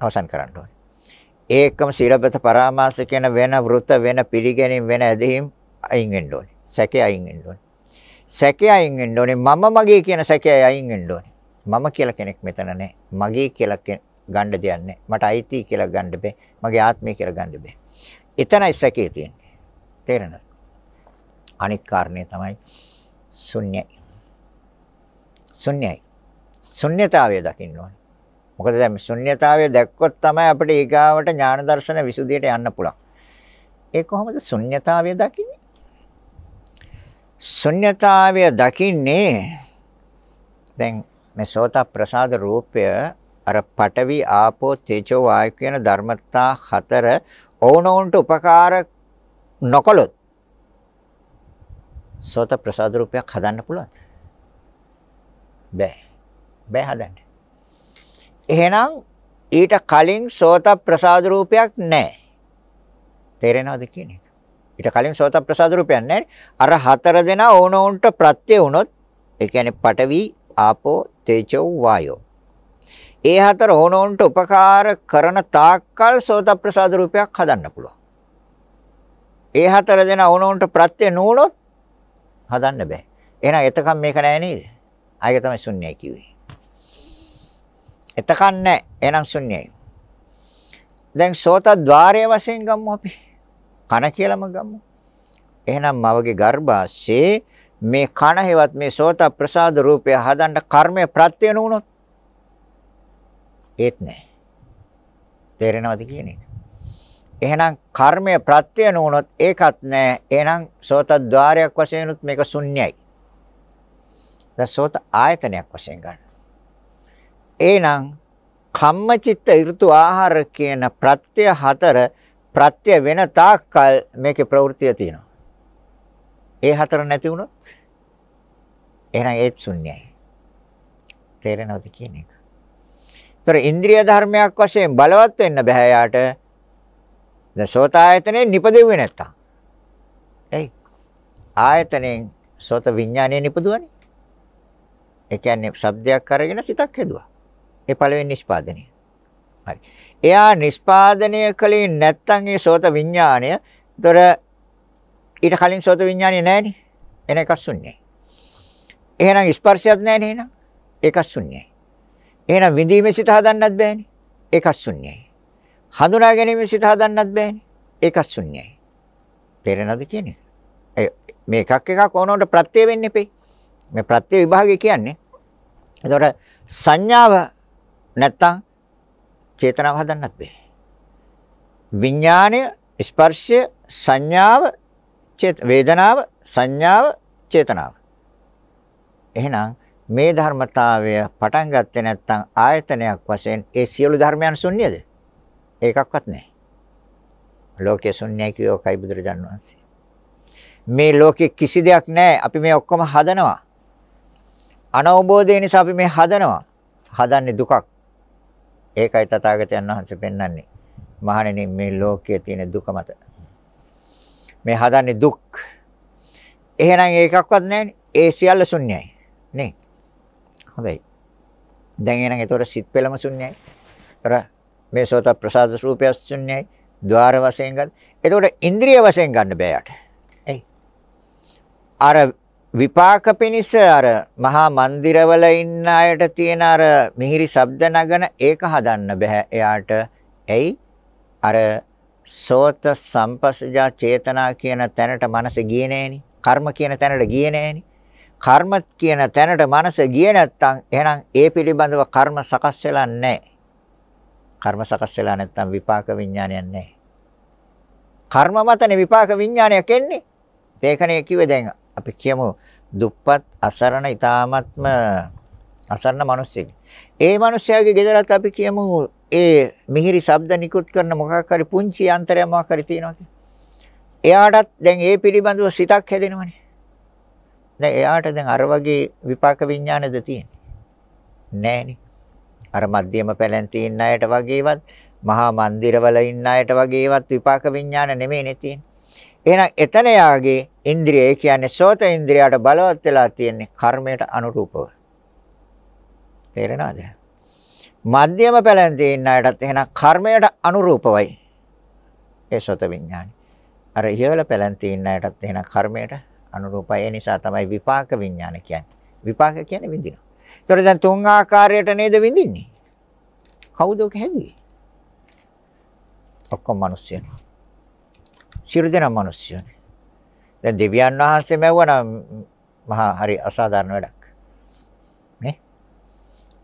අවසන් කරන්න ඕනේ. ඒකම සීලබත පරාමාස කියන වෙන වෘත වෙන පිළිගැනීම් වෙන ඇදහිම් අයින් වෙන්න ඕනේ. සැකේ අයින් වෙන්න ඕනේ. සැකේ අයින් වෙන්න ඕනේ. මම මගේ කියන සැකේ අයින් වෙන්න ඕනේ. මම කියලා කෙනෙක් මෙතන නැහැ. මගේ කියලා ගන්න දෙයක් නැහැ. මට අයිති කියලා ගන්න බෑ. මගේ ආත්මය කියලා ගන්න බෑ. එතනයි සැකේ තියෙන්නේ. තේරෙනවද? අනික් කාරණේ තමයි ශුන්‍යයි. ශුන්‍යයි. ශුන්‍යතාවය දකින්න ඕනේ. මොකද දැන් ශුන්‍යතාවය දැක්කොත් තමයි අපිට ඊගාවට ඥාන දර්ශන විසුද්ධියට යන්න පුළුවන්. ඒ කොහොමද ශුන්‍යතාවය දකින්නේ? ශුන්‍යතාවය දකින්නේ දැන් මේ සෝත ප්‍රසාද රූපය අර පඨවි ආපෝ තේජෝ වායු කියන ධර්මතා හතර ඕනෝන්ට උපකාර නොකළොත් සෝත ප්‍රසාද රූපයක් හදන්න පුළුවන්ද? බෑ. බෑ හදන්න. එහෙනම් ඊට කලින් සෝත ප්‍රසාද රූපයක් නැහැ. තේරෙනවද කියන එක? ඊට කලින් සෝත ප්‍රසාද රූපයක් නැහැ. අර හතර දෙනා ඕනෝන්ට ප්‍රත්‍ය වුණොත් ඒ කියන්නේ පඨවි, ආපෝ, තේජෝ, වායෝ. ඒ හතර ඕනෝන්ට උපකාර කරන තාක්කල් සෝත ප්‍රසාද රූපයක් හදන්න පුළුවන්. ඒ හතර දෙනා ඕනෝන්ට ප්‍රත්‍ය නොවුනොත් හදන්න බෑ. එහෙනම් එතකම් මේක නෑ නේද? ආයෙ තමයි ශුන්‍යයි කිව්වේ. එතකන් නැහැ. එහෙනම් ශුන්‍යයි. දැන් සෝත ద్వාරයේ වශයෙන් ගමු අපි. කන කියලාම ගමු. එහෙනම් මවගේ ගර්භාෂයේ මේ කන හේවත් මේ සෝත ප්‍රසාද රූපය හදන්න කර්මය ප්‍රත්‍ය නුනොත් ඒත් නැහැ. තේරෙනවද කියන එක? එහෙනම් කර්මය ප්‍රත්‍ය නුනොත් ඒකත් නැහැ. එහෙනම් සෝත ద్వාරයක් වශයෙන්ුත් මේක ශුන්‍යයි. දැන් සෝත ආයතනයක් වශයෙන් ගන්න. එහෙනම් කම්මචිත්ත ඍතු ආහාර කියන ප්‍රත්‍ය හතර ප්‍රත්‍ය වෙන තාක්කල් මේකේ ප්‍රවෘත්තිය තියෙනවා. ඒ හතර නැති වුණොත් එහෙනම් ඒත් ශුන්‍යයි. තේරෙනවද කියන එක? ඒතර ඉන්ද්‍රිය ධර්මයක් වශයෙන් බලවත් වෙන්න බෑ යාට. දැන් සෝත ආයතනේ නිපදෙව්වේ නැත්තම්. එයි ආයතනෙන් සෝත විඥානය නිපදුවනේ. ඒ කියන්නේ ශබ්දයක් අරගෙන සිතක් හැදුවා. ඒ පළවෙනි නිෂ්පාදනය. හරි. එයා නිෂ්පාදනය කළේ නැත්නම් ඒ සෝත විඥාණය, ඒතර ඊට කලින් සෝත විඥාණය නැහෙනේ. එන එකක් ශුන්‍යයි. එහෙනම් ස්පර්ශයක් නැහැනේ එහෙනම්. ඒකක් ශුන්‍යයි. එහෙනම් විඳීමේ සිත හදන්නත් බෑනේ. ඒකක් ශුන්‍යයි. හඳුනා ගැනීමේ සිත හදන්නත් බෑනේ. ඒකක් ශුන්‍යයි. පේරෙනවද කියන්නේ? මේ එකක් එකක් ඕනෝට ප්‍රත්‍ය වෙන්නේ මේ ප්‍රත්‍ය විභාගය කියන්නේ එතකොට සංඥාව නැත්තම් චේතනාව හදන්නත් බෑ. විඥාණය, ස්පර්ශය, සංඥාව, වේදනාව, සංඥාව, චේතනාව. එහෙනම් මේ ධර්මතාවය පටන් ගත්තේ නැත්නම් ආයතනයක් වශයෙන් ඒ සියලු ධර්මයන් ශුන්‍යද? ඒකක්වත් නැහැ. ලෝකයේ ශුන්‍යයි කියෝයි බුදුරජාණන් වහන්සේ. මේ ලෝකේ කිසි දෙයක් නැහැ. අපි මේ ඔක්කොම හදනවා. අනවබෝධය නිසා අපි මේ හදනවා. හදන්නේ දුකක්. ඒකයි තථාගතයන් වහන්සේ පෙන්වන්නේ. මහණෙනි මේ ලෝකයේ තියෙන දුක මත. මේ හදන්නේ දුක්. එහෙනම් ඒකක්වත් නැහැනේ. ඒ සියල්ල ශුන්‍යයි. නේ? හොඳයි. දැන් එහෙනම් ඒතොර සිත් පෙළම ශුන්‍යයි. ඒතොර මේ සෝත ප්‍රසාද රූපය ශුන්‍යයි. ద్వාර වශයෙන් ගන්න. ඒතොර ඉන්ද්‍රිය වශයෙන් ගන්න බෑ යට. ඇයි? අර විපාක පිනිස අර මහා મંદિરවල ඉන්න අයට තියෙන අර මිහිරි ශබ්ද නගන ඒක හදන්න බෑ එයාට. ඇයි? අර සෝත සම්පස්සජා චේතනා කියන තැනට මනස ගියේ නෑනේ. කර්ම කියන තැනට ගියේ නෑනේ. කර්ම කියන තැනට මනස ගියේ නැත්තම් එහෙනම් ඒ පිළිබඳව කර්ම සකස් වෙලා නැහැ. කර්ම සකස් වෙලා නැත්තම් විපාක විඥානයක් නැහැ. කර්ම මතනේ විපාක විඥානයක් එන්නේ. ඒකනේ කිව්වේ දැන් අපි කියමු දුප්පත් අසරණ ඊ타ත්ම අසරණ මිනිස්සෙක්. ඒ මිනිස්යාගේ ගෙදරත් අපි කියමු ඒ මිහිරි ශබ්ද නිකුත් කරන මොකක් හරි පුංචි යන්ත්‍රයක් මොකක් හරි තියෙනවා කියලා. එයාටත් දැන් ඒ පිළිබඳව සිතක් හැදෙනවනේ. දැන් එයාට දැන් අර වගේ විපාක විඥානද තියෙන්නේ. නෑනේ. අර මධ්‍යම පැලෙන් තියෙන අයට වගේවත් මහා මන්දිරවල ඉන්න අයට වගේවත් විපාක විඥාන නෙමෙයිනේ තියෙන්නේ. එහෙනම් එතන යාගේ ඉන්ද්‍රිය ඒ කියන්නේ සෝත ඉන්ද්‍රියට බලවත් වෙලා තියෙන්නේ කර්මයට අනුරූපව. තේරෙනවද? මධ්‍යම පැලැන්තේ ඉන්න අයටත් එහෙනම් කර්මයට අනුරූපවයි. ඒ සෝත විඥානි. අර ඉහළ පැලැන්තේ ඉන්න අයටත් එහෙනම් කර්මයට අනුරූපයි. ඒ නිසා තමයි විපාක විඥාන කියන්නේ. විපාක කියන්නේ විඳිනවා. ඒතොර දැන් තුන් ආකාරයට නේද විඳින්නේ? කවුද ඔක හැදුවේ? ඔක්කොම මිනිස්සුයනේ. සියලු දෙනා මිනිස්සුනේ. දැන් දෙවියන් වහන්සේ මැවුවා නම් මහා හරි අසාධාරණ වැඩක්. නේ?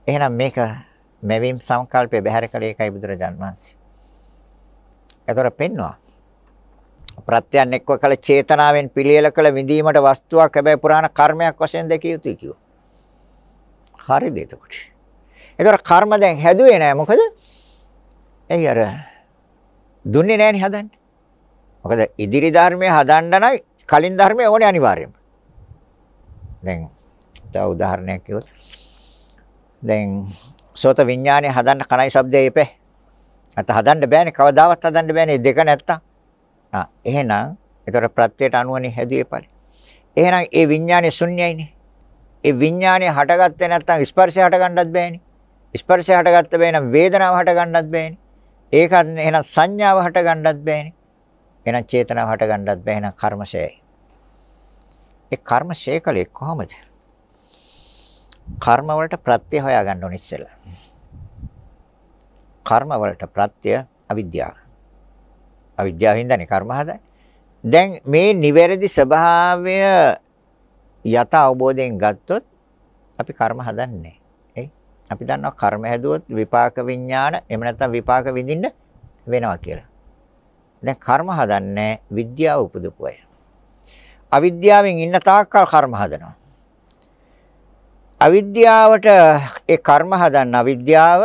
එහෙනම් මේක මෙවීම් සංකල්පය බැහැර කළ එකයි බුදුරජාන් වහන්සේ. ඒතර පෙන්නවා. ප්‍රත්‍යයන් එක්ව කළ චේතනාවෙන් පිළියෙල කළ විඳීමට වස්තුවක් හැබැයි පුරාණ කර්මයක් වශයෙන් දැකිය යුතුයි කිව්වා. හරිද එතකොට? ඒතර කර්ම දැන් හැදුවේ නෑ මොකද? එයි අර දුන්නේ නෑනේ හදන්නේ. මොකද ඉදිරි ධර්මයේ හදන්න නම් කලින් ධර්මයේ ඕනේ අනිවාර්යයෙන්ම. දැන් තව උදාහරණයක් කිව්වොත් දැන් සෝත විඥානේ හදන්න කණයි ශබ්දය එපේ. අත හදන්න බෑනේ කවදාවත් හදන්න බෑනේ දෙක නැත්තම්. ආ එහෙනම් ඒතර ප්‍රත්‍යයට අනුවනේ හැදුවේ පරි. එහෙනම් ඒ විඥානේ ශුන්‍යයිනේ. ඒ විඥානේ හටගත්තේ නැත්තම් ස්පර්ශය හටගන්නත් බෑනේ. ස්පර්ශය හටගත්ත බෑ නම් වේදනාව හටගන්නත් බෑනේ. ඒකත් එහෙනම් සංඥාව හටගන්නත් බෑනේ. එහෙනම් චේතනාව හට ගන්නවත් බැහැ නම් කර්මශයයි. ඒ කර්මශය කලේ කොහොමද? කර්ම වලට ප්‍රත්‍ය හොයා ගන්න ඕනේ ඉස්සෙල්ලා. කර්ම වලට ප්‍රත්‍ය අවිද්‍යාව. අවිද්‍යාවෙන්දනේ කර්ම හදන්නේ. දැන් මේ නිවැරදි ස්වභාවය යත අවබෝධයෙන් ගත්තොත් අපි කර්ම හදන්නේ නැහැ. අපි දන්නවා කර්ම හැදුවොත් විපාක විඥාන එහෙම නැත්නම් විපාක විඳින්න වෙනවා කියලා. දැන් කර්ම හදන්නේ විද්‍යාව උපදපු අය. අවිද්‍යාවෙන් ඉන්න තාක්කල් කර්ම හදනවා. අවිද්‍යාවට ඒ කර්ම හදන්න අවිද්‍යාව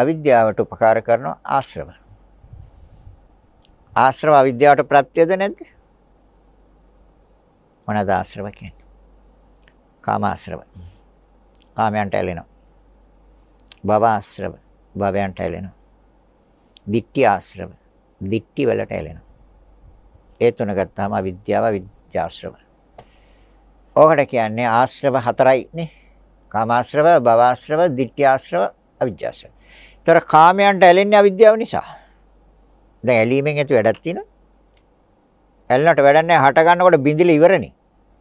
අවිද්‍යාවට උපකාර කරන ආශ්‍රව. ආශ්‍රව අවිද්‍යාවට ප්‍රත්‍යද නැද්ද? මොනවාද ආශ්‍රව කියන්නේ? කාම ආශ්‍රව. කාමයන්ට ඇලෙනවා. භව ආශ්‍රව. භවයන්ට ඇලෙනවා. ditthi ආශ්‍රව. දික්ටි වලට ඇලෙනවා. ඒ තුන ගත්තාම අවිද්‍යාව විද්‍යාශ්‍රව. ඕකට කියන්නේ ආශ්‍රව හතරයි නේ. කාමාශ්‍රව, භවආශ්‍රව, දික්ට්‍යාශ්‍රව, අවිද්‍යාශ්‍රව. ඒතර කාමයන්ට ඇලෙන්නේ අවිද්‍යාව නිසා. දැන් ඇලීමෙන් ඇති වැඩක් තියෙනවා. ඇල්ලනට වැඩක් නැහැ. හට ගන්නකොට බිඳිලා ඉවරනේ.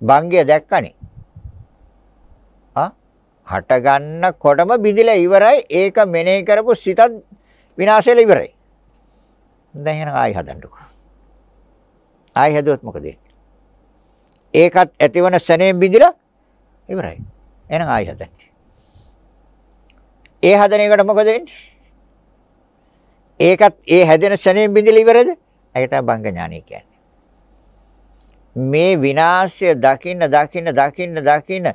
භංගය දැක්කනේ. ආ හට ගන්නකොටම බිඳිලා ඉවරයි. ඒක මෙනෙහි කරපු සිතත් විනාශ වෙලා ඉවරයි. දැන් එහෙනම් ආයෙ හදන්නකෝ. ආයෙ හදුවොත් මොකද වෙන්නේ? ඒකත් ඇතිවන සැනෙන් බිඳිලා ඉවරයි. එහෙනම් ආයෙ හදන්න. ඒ හදන එකට මොකද වෙන්නේ? ඒකත් ඒ හැදෙන සැනෙන් බිඳිලා ඉවරද? ඒක තමයි බංග ඥානය කියන්නේ. මේ විනාශය දකින්න දකින්න දකින්න දකින්න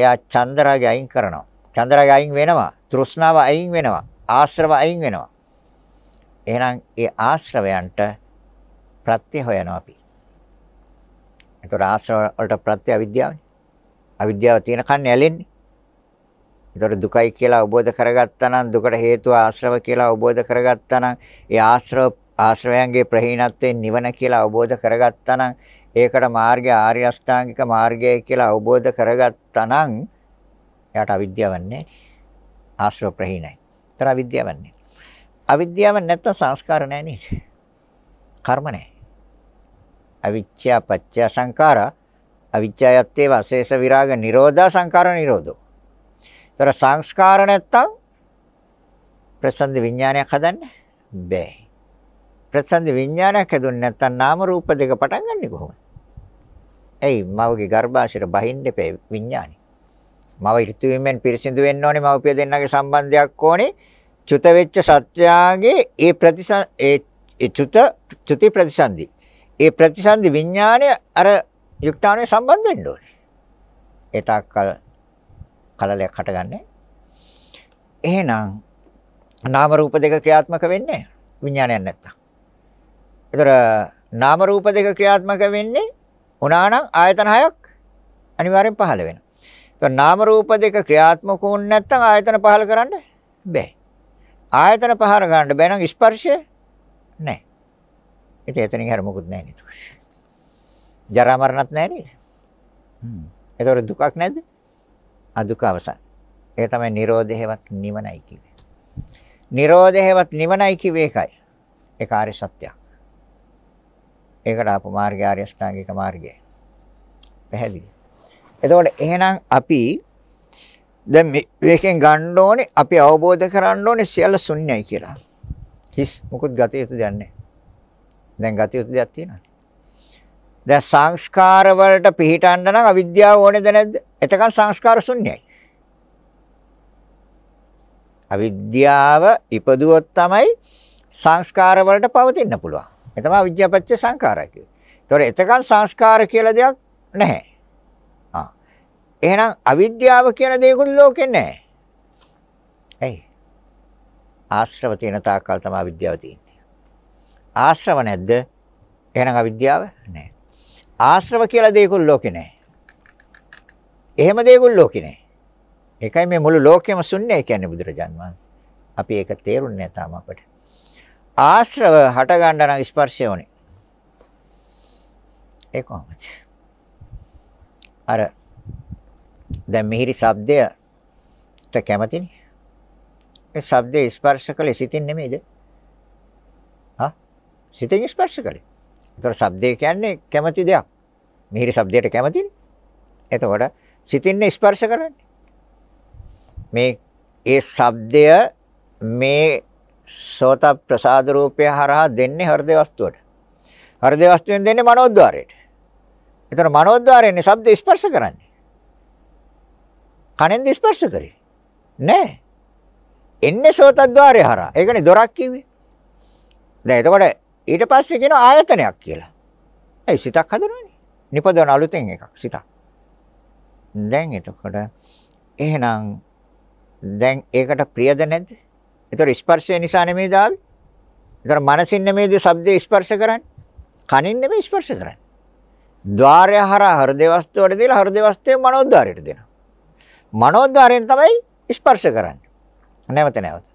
එයා චන්ද්‍රාගේ අයින් කරනවා. චන්ද්‍රාගේ අයින් වෙනවා. තෘෂ්ණාව අයින් වෙනවා. ආශ්‍රව අයින් වෙනවා. එහෙනම් ඒ ආශ්‍රවයන්ට ප්‍රත්‍ය හොයනවා අපි. ඒතර ආශ්‍රව වලට ප්‍රත්‍ය අවිද්‍යාවනේ. අවිද්‍යාව තියෙන කන්නේ ඇලෙන්නේ. ඒතර දුකයි කියලා අවබෝධ කරගත්තා නම් දුකට හේතුව ආශ්‍රව කියලා අවබෝධ කරගත්තා නම් ඒ ආශ්‍රව ආශ්‍රවයන්ගේ ප්‍රහීනත්වයෙන් නිවන කියලා අවබෝධ කරගත්තා නම් ඒකට මාර්ගය ආර්ය අෂ්ටාංගික මාර්ගය කියලා අවබෝධ කරගත්තා නම් එයාට අවිද්‍යාවක් නැහැ. ආශ්‍රව ප්‍රහීනයි. ඒතර අවිද්‍යාවක් නැහැ. අවිද්‍යාව නැත්තම් සංස්කාර නැහැ නේද? කර්ම නැහැ. අවිච්ඡා පත්‍ය සංඛාරා අවිච්ඡායත්තේ වශේෂ විරාග නිරෝධා සංඛාර නිරෝධෝ. ඒතර සංස්කාර නැත්තම් ප්‍රසන්න විඥානයක් හදන්න බෑ. ප්‍රසන්න විඥානයක් හදුන්නේ නැත්තම් නාම රූප දෙක පටන් ගන්නෙ කොහොමද? එයි මවගේ ගර්භාෂයට බහින්න එපේ විඥානි. මව ඍතුවීමෙන් පිරිසිදු වෙන්න ඕනේ මව්පිය දෙන්නගේ සම්බන්ධයක් ඕනේ. චුත වෙච්ච සත්‍යාගේ ඒ ප්‍රතිසං ඒ චුත චුති ප්‍රතිසන්දි. ඒ ප්‍රතිසන්දි විඥාණය අර යුක්තාණය සම්බන්ධ වෙන්න ඕනේ. ඒ තාක්කල් කලලයක් හටගන්නේ. එහෙනම් නාම රූප දෙක ක්‍රියාත්මක වෙන්නේ විඥානයක් නැත්තම්. ඒතර නාම රූප දෙක ක්‍රියාත්මක වෙන්නේ උනානම් ආයතන හයක් අනිවාර්යෙන් පහළ වෙනවා. ඒතර නාම රූප දෙක ක්‍රියාත්මක වුණ නැත්තම් ආයතන පහළ කරන්න බෑ. ආයතන පහර ගන්න බැනම් ස්පර්ශය නැහැ. ඉතින් එතනින් හැර මොකුත් නැහැ නේද? ජරා මරණත් නැහැ නේද? හ්ම්. ඒතොර දුකක් නැද්ද? අදුක අවසන්. ඒ තමයි Nirodheවත් නිවනයි කිව්වේ. Nirodheවත් නිවනයි කිව්වේ ඒකයි. ඒක ආර්ය සත්‍යයක්. ඒකට අප මාර්ගය ආර්ය අෂ්ටාංගික මාර්ගය. පැහැදිලි. එතකොට එහෙනම් අපි දැන් මේකෙන් ගන්න ඕනේ අපි අවබෝධ කරගන්න ඕනේ සියල්ල ශුන්‍යයි කියලා. හිස් මොකුත් ගත යුතු දෙයක් නැහැ. දැන් ගත යුතු දෙයක් තියෙනවා. දැන් සංස්කාර වලට පිටින්න නම් අවිද්‍යාව ඕනේද නැද්ද? එතකන් සංස්කාර ශුන්‍යයි. අවිද්‍යාව ඉපදුවොත් තමයි සංස්කාර වලට පවතින්න පුළුවන්. ඒ තමයි අවිද්‍යාපච්ච සංඛාරය කියන්නේ. ඒතොර එතකන් සංස්කාර කියලා දෙයක් නැහැ. එහෙනම් අවිද්‍යාව කියන දේකුත් ලෝකේ නැහැ. ඇයි? ආශ්‍රව තියෙන තාක්කල් තමයි අවිද්‍යාව තියෙන්නේ. ආශ්‍රව නැද්ද? එහෙනම් අවිද්‍යාව නැහැ. ආශ්‍රව කියලා දේකුත් ලෝකේ නැහැ. එහෙම දේකුත් ලෝකේ නැහැ. ඒකයි මේ මුළු ලෝකෙම ශුන්‍යයි කියන්නේ බුදුරජාන් වහන්සේ. අපි ඒක තේරුන්නේ නැහැ තාම අපට. ආශ්‍රව හට ගන්න නම් ස්පර්ශය ඕනේ. ඒ කොහොමද? අර දැන් මිහිරි ශබ්දයට කැමතිනේ. ඒ ශබ්දේ ස්පර්ශ කළේ සිතින් නෙමෙයිද? හා? සිතින් ස්පර්ශ කළේ. ඒතර ශබ්දේ කියන්නේ කැමති දෙයක්. මිහිරි ශබ්දයට කැමතිනේ. එතකොට සිතින් ස්පර්ශ කරන්නේ. මේ ඒ ශබ්දය මේ සෝත ප්‍රසාද රූපය හරහා දෙන්නේ හෘද වස්තුවට. හෘද වස්තුවෙන් දෙන්නේ මනෝද්වාරයට. එතන මනෝද්වාරයෙන් ශබ්ද ස්පර්ශ කරන්නේ. කනෙන්ද ස්පර්ශ කරේ නෑ එන්නේ සෝතද්්වාරය හරහා ඒකනේ දොරක් කිව්වේ දැන් එතකොට ඊට පස්සේ කියන ආයතනයක් කියලා ඒ සිතක් හදනවනේ නිපදවන අලුතෙන් එකක් සිතක් දැන් එතකොට එහෙනම් දැන් ඒකට ප්‍රියද නැද්ද? ඒතර ස්පර්ශය නිසා නෙමෙයි දාවි. ඒතර මනසින් නෙමෙයිද ශබ්දේ ස්පර්ශ කරන්නේ? කනින් නෙමෙයි ස්පර්ශ කරන්නේ. ద్వාරය හරහා හෘදේ වස්තුවට දීලා හෘදේ වස්තුවේ මනෝද්වාරයට දෙනවා. මනෝද්වාරයෙන් තමයි ස්පර්ශ කරන්නේ. නැවත නැවත.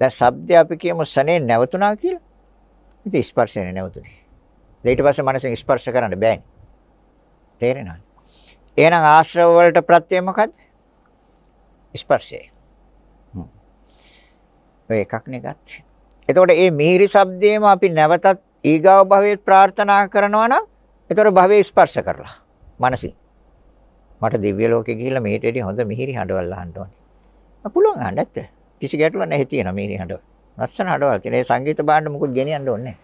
දැන් ශබ්දය අපි කියමු සනේ නැවතුණා කියලා. ඉතින් ස්පර්ශනේ නැවතුනේ. ඊට පස්සේ මනසෙන් ස්පර්ශ කරන්න බෑනේ. තේරෙනවද? එහෙනම් ආශ්‍රව වලට ප්‍රත්‍යය මොකද්ද? ස්පර්ශය. ඔය එකක් නෙගත්. එතකොට මේ මිහිරි ශබ්දයේම අපි නැවතත් ඊගාව භවයේ ප්‍රාර්ථනා කරනවා නම් එතකොට භවයේ ස්පර්ශ කරලා. මනසින්. මට දිව්‍ය ලෝකෙ ගිහිල්ලා මේට වැඩි හොඳ මිහිරි හඬවල් අහන්න ඕනේ. මම පුළුවන් අහන්න ඇත්ත. කිසි ගැටලුවක් නැහැ තියෙනවා මිහිරි හඬවල්. ලස්සන හඬවල් තියෙන. ඒ සංගීත භාණ්ඩ මොකද ගෙනියන්න ඕනේ.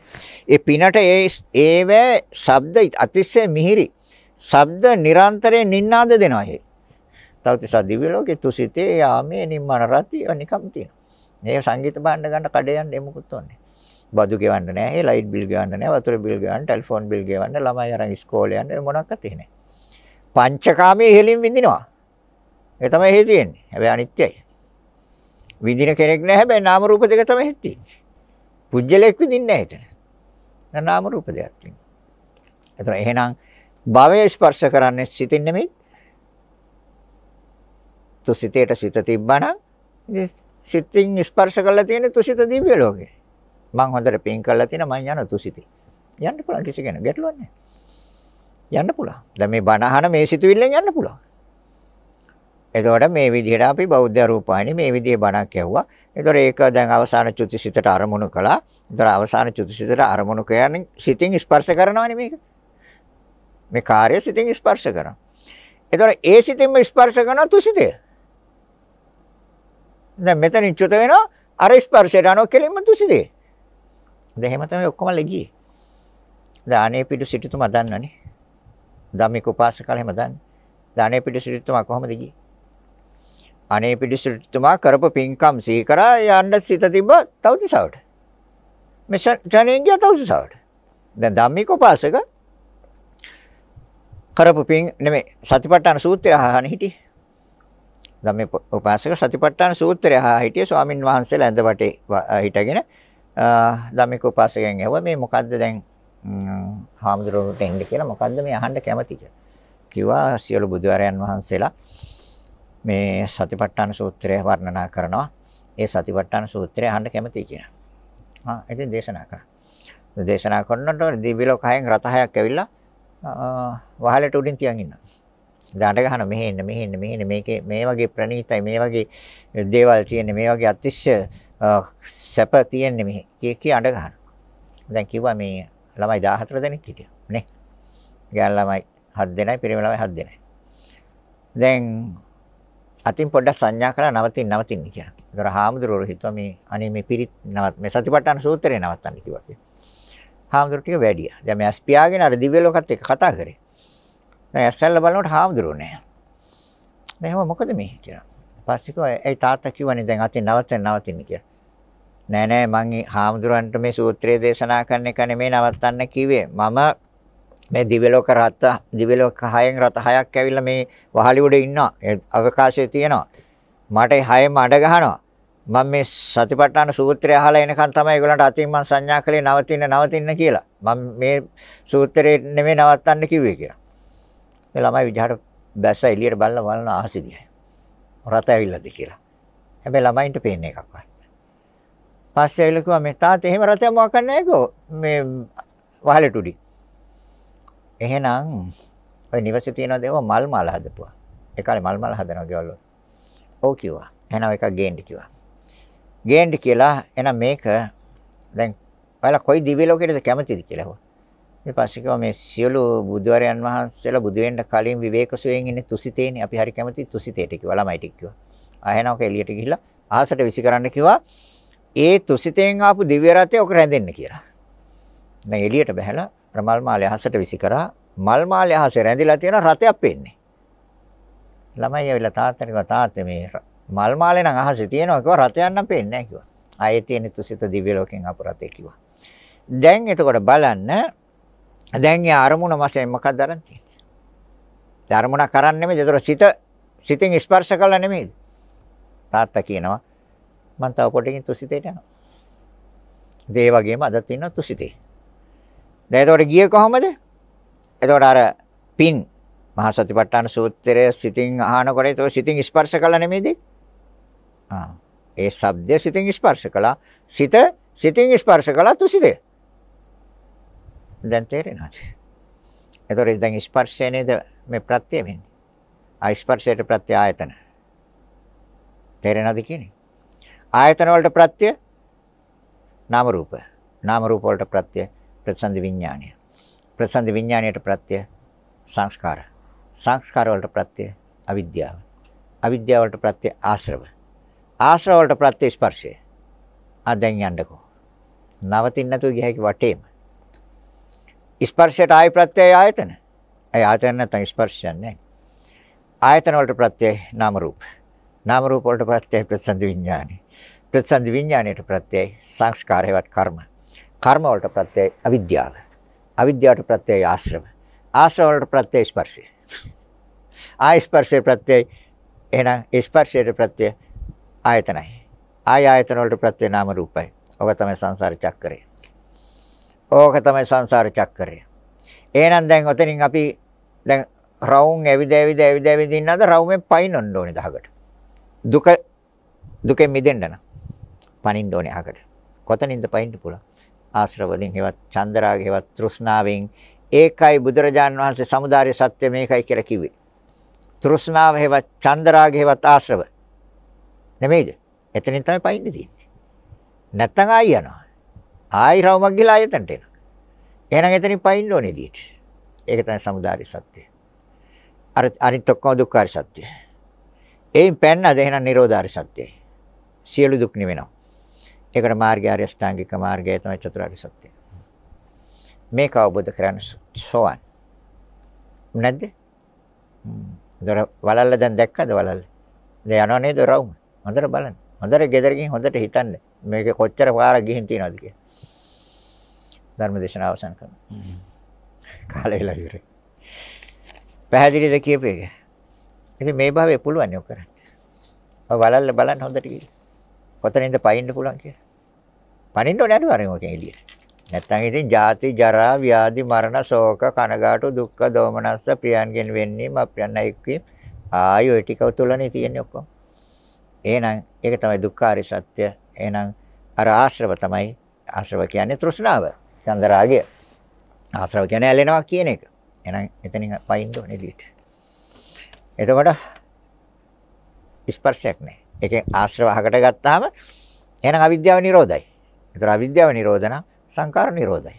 ඒ පිනට ඒ ඒව ශබ්ද අතිශය මිහිරි. ශබ්ද නිරන්තරයෙන් නින්නාද දෙනවා ඒ. තවතිසා දිව්‍ය ලෝකෙ තුසිතේ යාමේ නිම්මන රති නිකම් තියෙනවා. මේ සංගීත භාණ්ඩ ගන්න කඩේ යන්න එමුකුත් ඕනේ. බදු ගෙවන්න නැහැ, ලයිට් බිල් ගෙවන්න නැහැ, වතුර බිල් ගෙවන්න, ටෙලිෆෝන් බිල් ගෙවන්න, ළමයි අරන් ඉස්කෝලේ යන්න මොනක්වත් තියෙන්නේ නැහැ. පංචකාමයේ ඉහළින් විඳිනවා. ඒ තමයි හේ තියෙන්නේ. හැබැයි අනිත්‍යයි. විඳින කෙනෙක් නැහැ හැබැයි නාම රූප දෙක තමයි හේ තියෙන්නේ. පුජ්‍යලෙක් විඳින්නේ නැහැ එතන. නාම රූප දෙකක් තියෙනවා. එතන එහෙනම් භවය ස්පර්ශ කරන්නේ සිතින් නෙමෙයි. තුසිතේට සිත තිබ්බනම් සිතින් ස්පර්ශ කරලා තියෙන තුසිත දිව්‍ය ලෝකේ. මං හොඳට පින් කරලා තියෙන මං යන තුසිතේ. යන්න පුළුවන් කිසි කෙනෙක් ගැටලුවක් නැහැ. යන්න පුළුවන්. දැන් මේ බණහන මේ සිතුවිල්ලෙන් යන්න පුළුවන්. එතකොට මේ විදිහට අපි බෞද්ධ රූපాయని මේ විදිහේ බණක් ඇහුවා. එතකොට ඒක දැන් අවසාන චුතිසිතට අරමුණු කළා. එතකොට අවසාන චුතිසිතට අරමුණු කියන්නේ සිතින් ස්පර්ශ කරනවනේ මේක. මේ කාර්යය සිතින් ස්පර්ශ කරනවා. එතකොට ඒ සිතින්ම ස්පර්ශ කරන තුසිතය. දැන් මෙතනින් චුත වෙනවා අර ස්පර්ශයට අනුව කෙලින්ම තුසිතේ. දැන් එහෙම තමයි ඔක්කොම ලෙගියේ. දානේ පිටු සිටුතුමා දන්නවනේ. ධම්මික උපාසකල එහෙම දන්නේ. ධනේ පිටිසිරිතුමා කොහොමද ගියේ? අනේ පිටිසිරිතුමා කරපු පින්කම් සිහි කරා යන්න සිත තිබ්බ තවතිසාවට. මෙෂන් ධනේ ගියා තවතිසාවට. දැන් ධම්මික උපාසක කරපු පින් නෙමෙයි සතිපට්ඨාන සූත්‍රය අහගෙන හිටියේ. ධම්මික උපාසක සතිපට්ඨාන සූත්‍රය අහා හිටියේ ස්වාමින් වහන්සේලා ඇඳ වටේ හිටගෙන ධම්මික උපාසකයන් ඇහුවා මේ මොකද්ද දැන් හාමුදුරුවන්ට එන්න කියලා මොකද්ද මේ අහන්න කැමති කියලා. කිව්වා සියලු බුදුරයන් වහන්සේලා මේ සතිපට්ඨාන සූත්‍රය වර්ණනා කරනවා. ඒ සතිපට්ඨාන සූත්‍රය අහන්න කැමති කියලා. ආ ඉතින් දේශනා කරා. දේශනා කරනකොට දිව්‍ය ලෝකයෙන් රත හයක් ඇවිල්ලා වහලට උඩින් තියන් ඉන්නවා. දාඩ ගහන මෙහෙ ඉන්න මෙහෙ ඉන්න මෙහෙ ඉන්න මේකේ මේ වගේ ප්‍රණීතයි මේ වගේ දේවල් තියෙන මේ වගේ අතිශය සැප තියෙන්නේ මෙහි කිය කී අඬ ගන්න. දැන් කිව්වා මේ ළමයි 14 දෙනෙක් හිටියා නේ. ගෑන් ළමයි 7 දෙනයි පිරිමි ළමයි 7 දෙනයි. දැන් අතින් පොඩ්ඩක් සංඥා කළා නවතින් නවතින්න කියලා. ඒතර හාමුදුරුවෝ හිතුවා මේ අනේ මේ පිරිත් නවත් මේ සතිපට්ඨාන සූත්‍රේ නවත්තන්න කිව්වා කියලා. හාමුදුරුවෝ ටික වැඩියා. දැන් මේ ඇස් පියාගෙන අර දිව්‍ය ලෝකත් එක්ක කතා කරේ. දැන් ඇස්සල්ල බලනකොට හාමුදුරුවෝ නෑ. දැන් මොකද මේ කියලා. පස්සේ කිව්වා ඒ තාත්තා කිව්වනේ දැන් අතින් නවතින්න නවතින්න කියලා. නෑ නෑ මං හාමුදුරන්ට මේ සූත්‍රය දේශනා කරන එක නෙමෙයි නවත්තන්න කිව්වේ. මම මේ දිවලෝක රත දිවලෝක හයෙන් රත හයක් ඇවිල්ලා මේ වහලියුඩ ඉන්නවා. අවකාශයේ තියෙනවා. මට හයෙම අඩ ගහනවා. මම මේ සතිපට්ඨාන සූත්‍රය අහලා එනකන් තමයි ඒගොල්ලන්ට අතින් මං සංඥා කළේ නවතින්න නවතින්න කියලා. මම මේ සූත්‍රේ නෙමෙයි නවත්තන්න කිව්වේ කියලා. ඒ ළමයි විජහට බැස්සා එළියට බලලා බලන ආසිදිය. රත ඇවිල්ලාද කියලා. හැබැයි ළමයින්ට පේන්නේ එකක්වත්. පස්සේ ඇවිල්ලා කිව්වා මේ තාත්තේ එහෙම රතයක් මොකක් නැහැ කෝ මේ වහලට උඩි. එහෙනම් ඔය නිවසේ තියෙන දේව මල් මල හදපුවා. ඒ කාලේ මල් මල හදනවා ගෙවල් වල. ඔව් කිව්වා. එහෙනම් එකක් ගේන්න කිව්වා. ගේන්න කියලා එහෙනම් මේක දැන් ඔයාලා කොයි දිව්‍ය ලෝකයටද කැමතිද කියලා හුවා. ඊට පස්සේ කිව්වා මේ සියලු බුදුවරයන් වහන්සේලා බුදු වෙන්න කලින් විවේකසුවෙන් ඉන්නේ තුසිතේනේ. අපි හරි කැමති තුසිතේට කිව්වා ළමයිට කිව්වා. ආ එහෙනම් ඔක එළියට ගිහිල්ලා ආසට විසි කරන්න කිව්වා. ඒ තුසිතෙන් ආපු දිව්‍ය රතේ ඔක රැඳෙන්න කියලා. දැන් එළියට බහැලා රමල් මාලේ අහසට විසි කරා මල් මාලේ අහසේ රැඳිලා තියෙන රතයක් පේන්නේ. ළමයි ඇවිල්ලා තාත්තට කිව්වා තාත්තේ මේ මල් මාලේ නම් අහසේ තියෙනවා කිව්වා රතයක් නම් පේන්නේ නැහැ කිව්වා. ආයේ තියෙන තුසිත දිව්‍ය ලෝකෙන් ආපු රතේ කිව්වා. දැන් එතකොට බලන්න දැන් යා අරමුණ මාසේ මොකක්ද අරන් තියෙන්නේ? ධර්මණ කරන්නේ නෙමෙයි. ඒතර සිත සිතින් ස්පර්ශ කළා නෙමෙයි. තාත්තා කියනවා මම තව පොඩකින් තුසිතේට යනවා. ඒ වගේම අදත් ඉන්නවා තුසිතේ. දැන් එතකොට ගියේ කොහමද? එතකොට අර පින් මහා සතිපට්ඨාන සූත්‍රය සිතින් අහනකොට ඒක සිතින් ස්පර්ශ කළා නෙමෙයිද? ආ. ඒ ශබ්දය සිතින් ස්පර්ශ කළා. සිත සිතින් ස්පර්ශ කළා තුසිතේ. දැන් තේරෙනවද? එතකොට දැන් ස්පර්ශය නේද මේ ප්‍රත්‍ය වෙන්නේ. ආ ස්පර්ශයට ප්‍රත්‍ය ආයතන. තේරෙනවද කියන්නේ? ආයතන වලට ප්‍රත්‍ය නාම රූප. නාම රූප වලට ප්‍රත්‍ය ප්‍රසන්ද විඥානය. ප්‍රසන්ද විඥානයට ප්‍රත්‍ය සංස්කාර. සංස්කාර වලට ප්‍රත්‍ය අවිද්‍යාව. අවිද්‍යාව වලට ප්‍රත්‍ය ආශ්‍රව. ආශ්‍රව වලට ප්‍රත්‍ය ස්පර්ශය. ආ දැන් යන්නකෝ. නවතින්න නැතුව ගිය හැකි වටේම. ස්පර්ශයට ආයි ප්‍රත්‍යය ආයතන. ඒ ආයතන නැත්නම් ස්පර්ශයක් නැහැ. ආයතන වලට ප්‍රත්‍යය නාම රූප. නාම රූප වලට ප්‍රත්‍යය ප්‍රසන්ද විඥානය. ප්‍රතිසන්දි විඥාණයට ප්‍රත්‍යයයි සංස්කාරයවත් කර්ම. කර්ම වලට ප්‍රත්‍යයයි අවිද්‍යාව. අවිද්‍යාවට ප්‍රත්‍යයයි ආශ්‍රම. ආශ්‍රම වලට ප්‍රත්‍යයයි ස්පර්ශය. ආය ස්පර්ශය ප්‍රත්‍යයයි එහෙනම් ස්පර්ශයට ප්‍රත්‍යය ආයතනයි. ආය ආයතන වලට ප්‍රත්‍යය නාම රූපයි. ඕක තමයි සංසාර චක්‍රය. ඕක තමයි සංසාර චක්‍රය. එහෙනම් දැන් ඔතනින් අපි දැන් රවුම් ඇවිද ඇවිද ඇවිද ඇවිද ඉන්නවද රවුමෙන් පයින් ඔන්න ඕනේ දහකට. දුක දුකෙන් මිදෙන්න නම් පනින්න ඕනේ අහකට. කොතනින්ද පනින්න පුළුවන්? ආශ්‍රවලින් හෙවත් චන්දරාගේ හෙවත් තෘෂ්ණාවෙන් ඒකයි බුදුරජාන් වහන්සේ samudāri සත්‍ය මේකයි කියලා කිව්වේ. තෘෂ්ණාව හෙවත් චන්දරාගේ හෙවත් ආශ්‍රව. නෙමෙයිද? එතනින් තමයි පයින් දෙන්නේ. නැත්තම් ආයි යනවා. ආයි රවුමක් ගිලා ආයතනට එනවා. එහෙනම් එතනින් පයින් ඕනේ එළියට. ඒක තමයි samudāri සත්‍ය. අර අනිත් ඔක්කොම දුක්ඛාර සත්‍ය. එයින් පෑන්නද එහෙනම් නිරෝධාර සත්‍යයි. සියලු දුක් නිවෙනවා. ඒකට මාර්ගය ආර්ය ශ්‍රාංගික මාර්ගය තමයි චතුරාර්ය සත්‍යය. මේක අවබෝධ කරගන්න සෝවන්. නැද්ද? දොර වලල්ල දැන් දැක්කද වලල්ල? දැන් යනවා නේද රවුම? හොඳට බලන්න. හොඳට ගෙදරකින් හොඳට හිතන්න. මේක කොච්චර පාර ගිහින් තියනවද කියලා. ධර්මදේශන අවසන් කරනවා. කාලය වෙලා ඉවරයි. පැහැදිලිද කියපේක? ඉතින් මේ භාවයේ පුළුවන් නේ ඔක කරන්න. ඔය වලල්ල බලන්න හොඳට කියලා. කොතනින්ද පයින්න පුළුවන් කියලා. පනින්න ඕනේ අනිවාර්යෙන් ඔකෙන් එළියට. නැත්තම් ඉතින් ජාති ජරා ව්‍යාධි මරණ ශෝක කනගාටු දුක්ඛ දෝමනස්ස ප්‍රියන්ගෙන් වෙන්නේ අප්‍රියන් අයික්කේ ආයි ඔය ටික තුලනේ තියෙන්නේ ඔක්කොම. එහෙනම් ඒක තමයි දුක්ඛාරි සත්‍ය. එහෙනම් අර ආශ්‍රව තමයි ආශ්‍රව කියන්නේ තෘෂ්ණාව. චන්දරාගය. ආශ්‍රව කියන්නේ ඇලෙනවා කියන එක. එහෙනම් එතනින් පයින්න ඕනේ එළියට. එතකොට ස්පර්ශයක් නැහැ. ඒකෙන් ආශ්‍රව අහකට ගත්තාම එහෙනම් අවිද්‍යාව නිරෝධයි. ඒතර අවිද්‍යාව නිරෝධන සංකාර නිරෝධයි.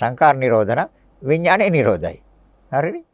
සංකාර නිරෝධන විඥානයේ නිරෝධයි. හරිනේ?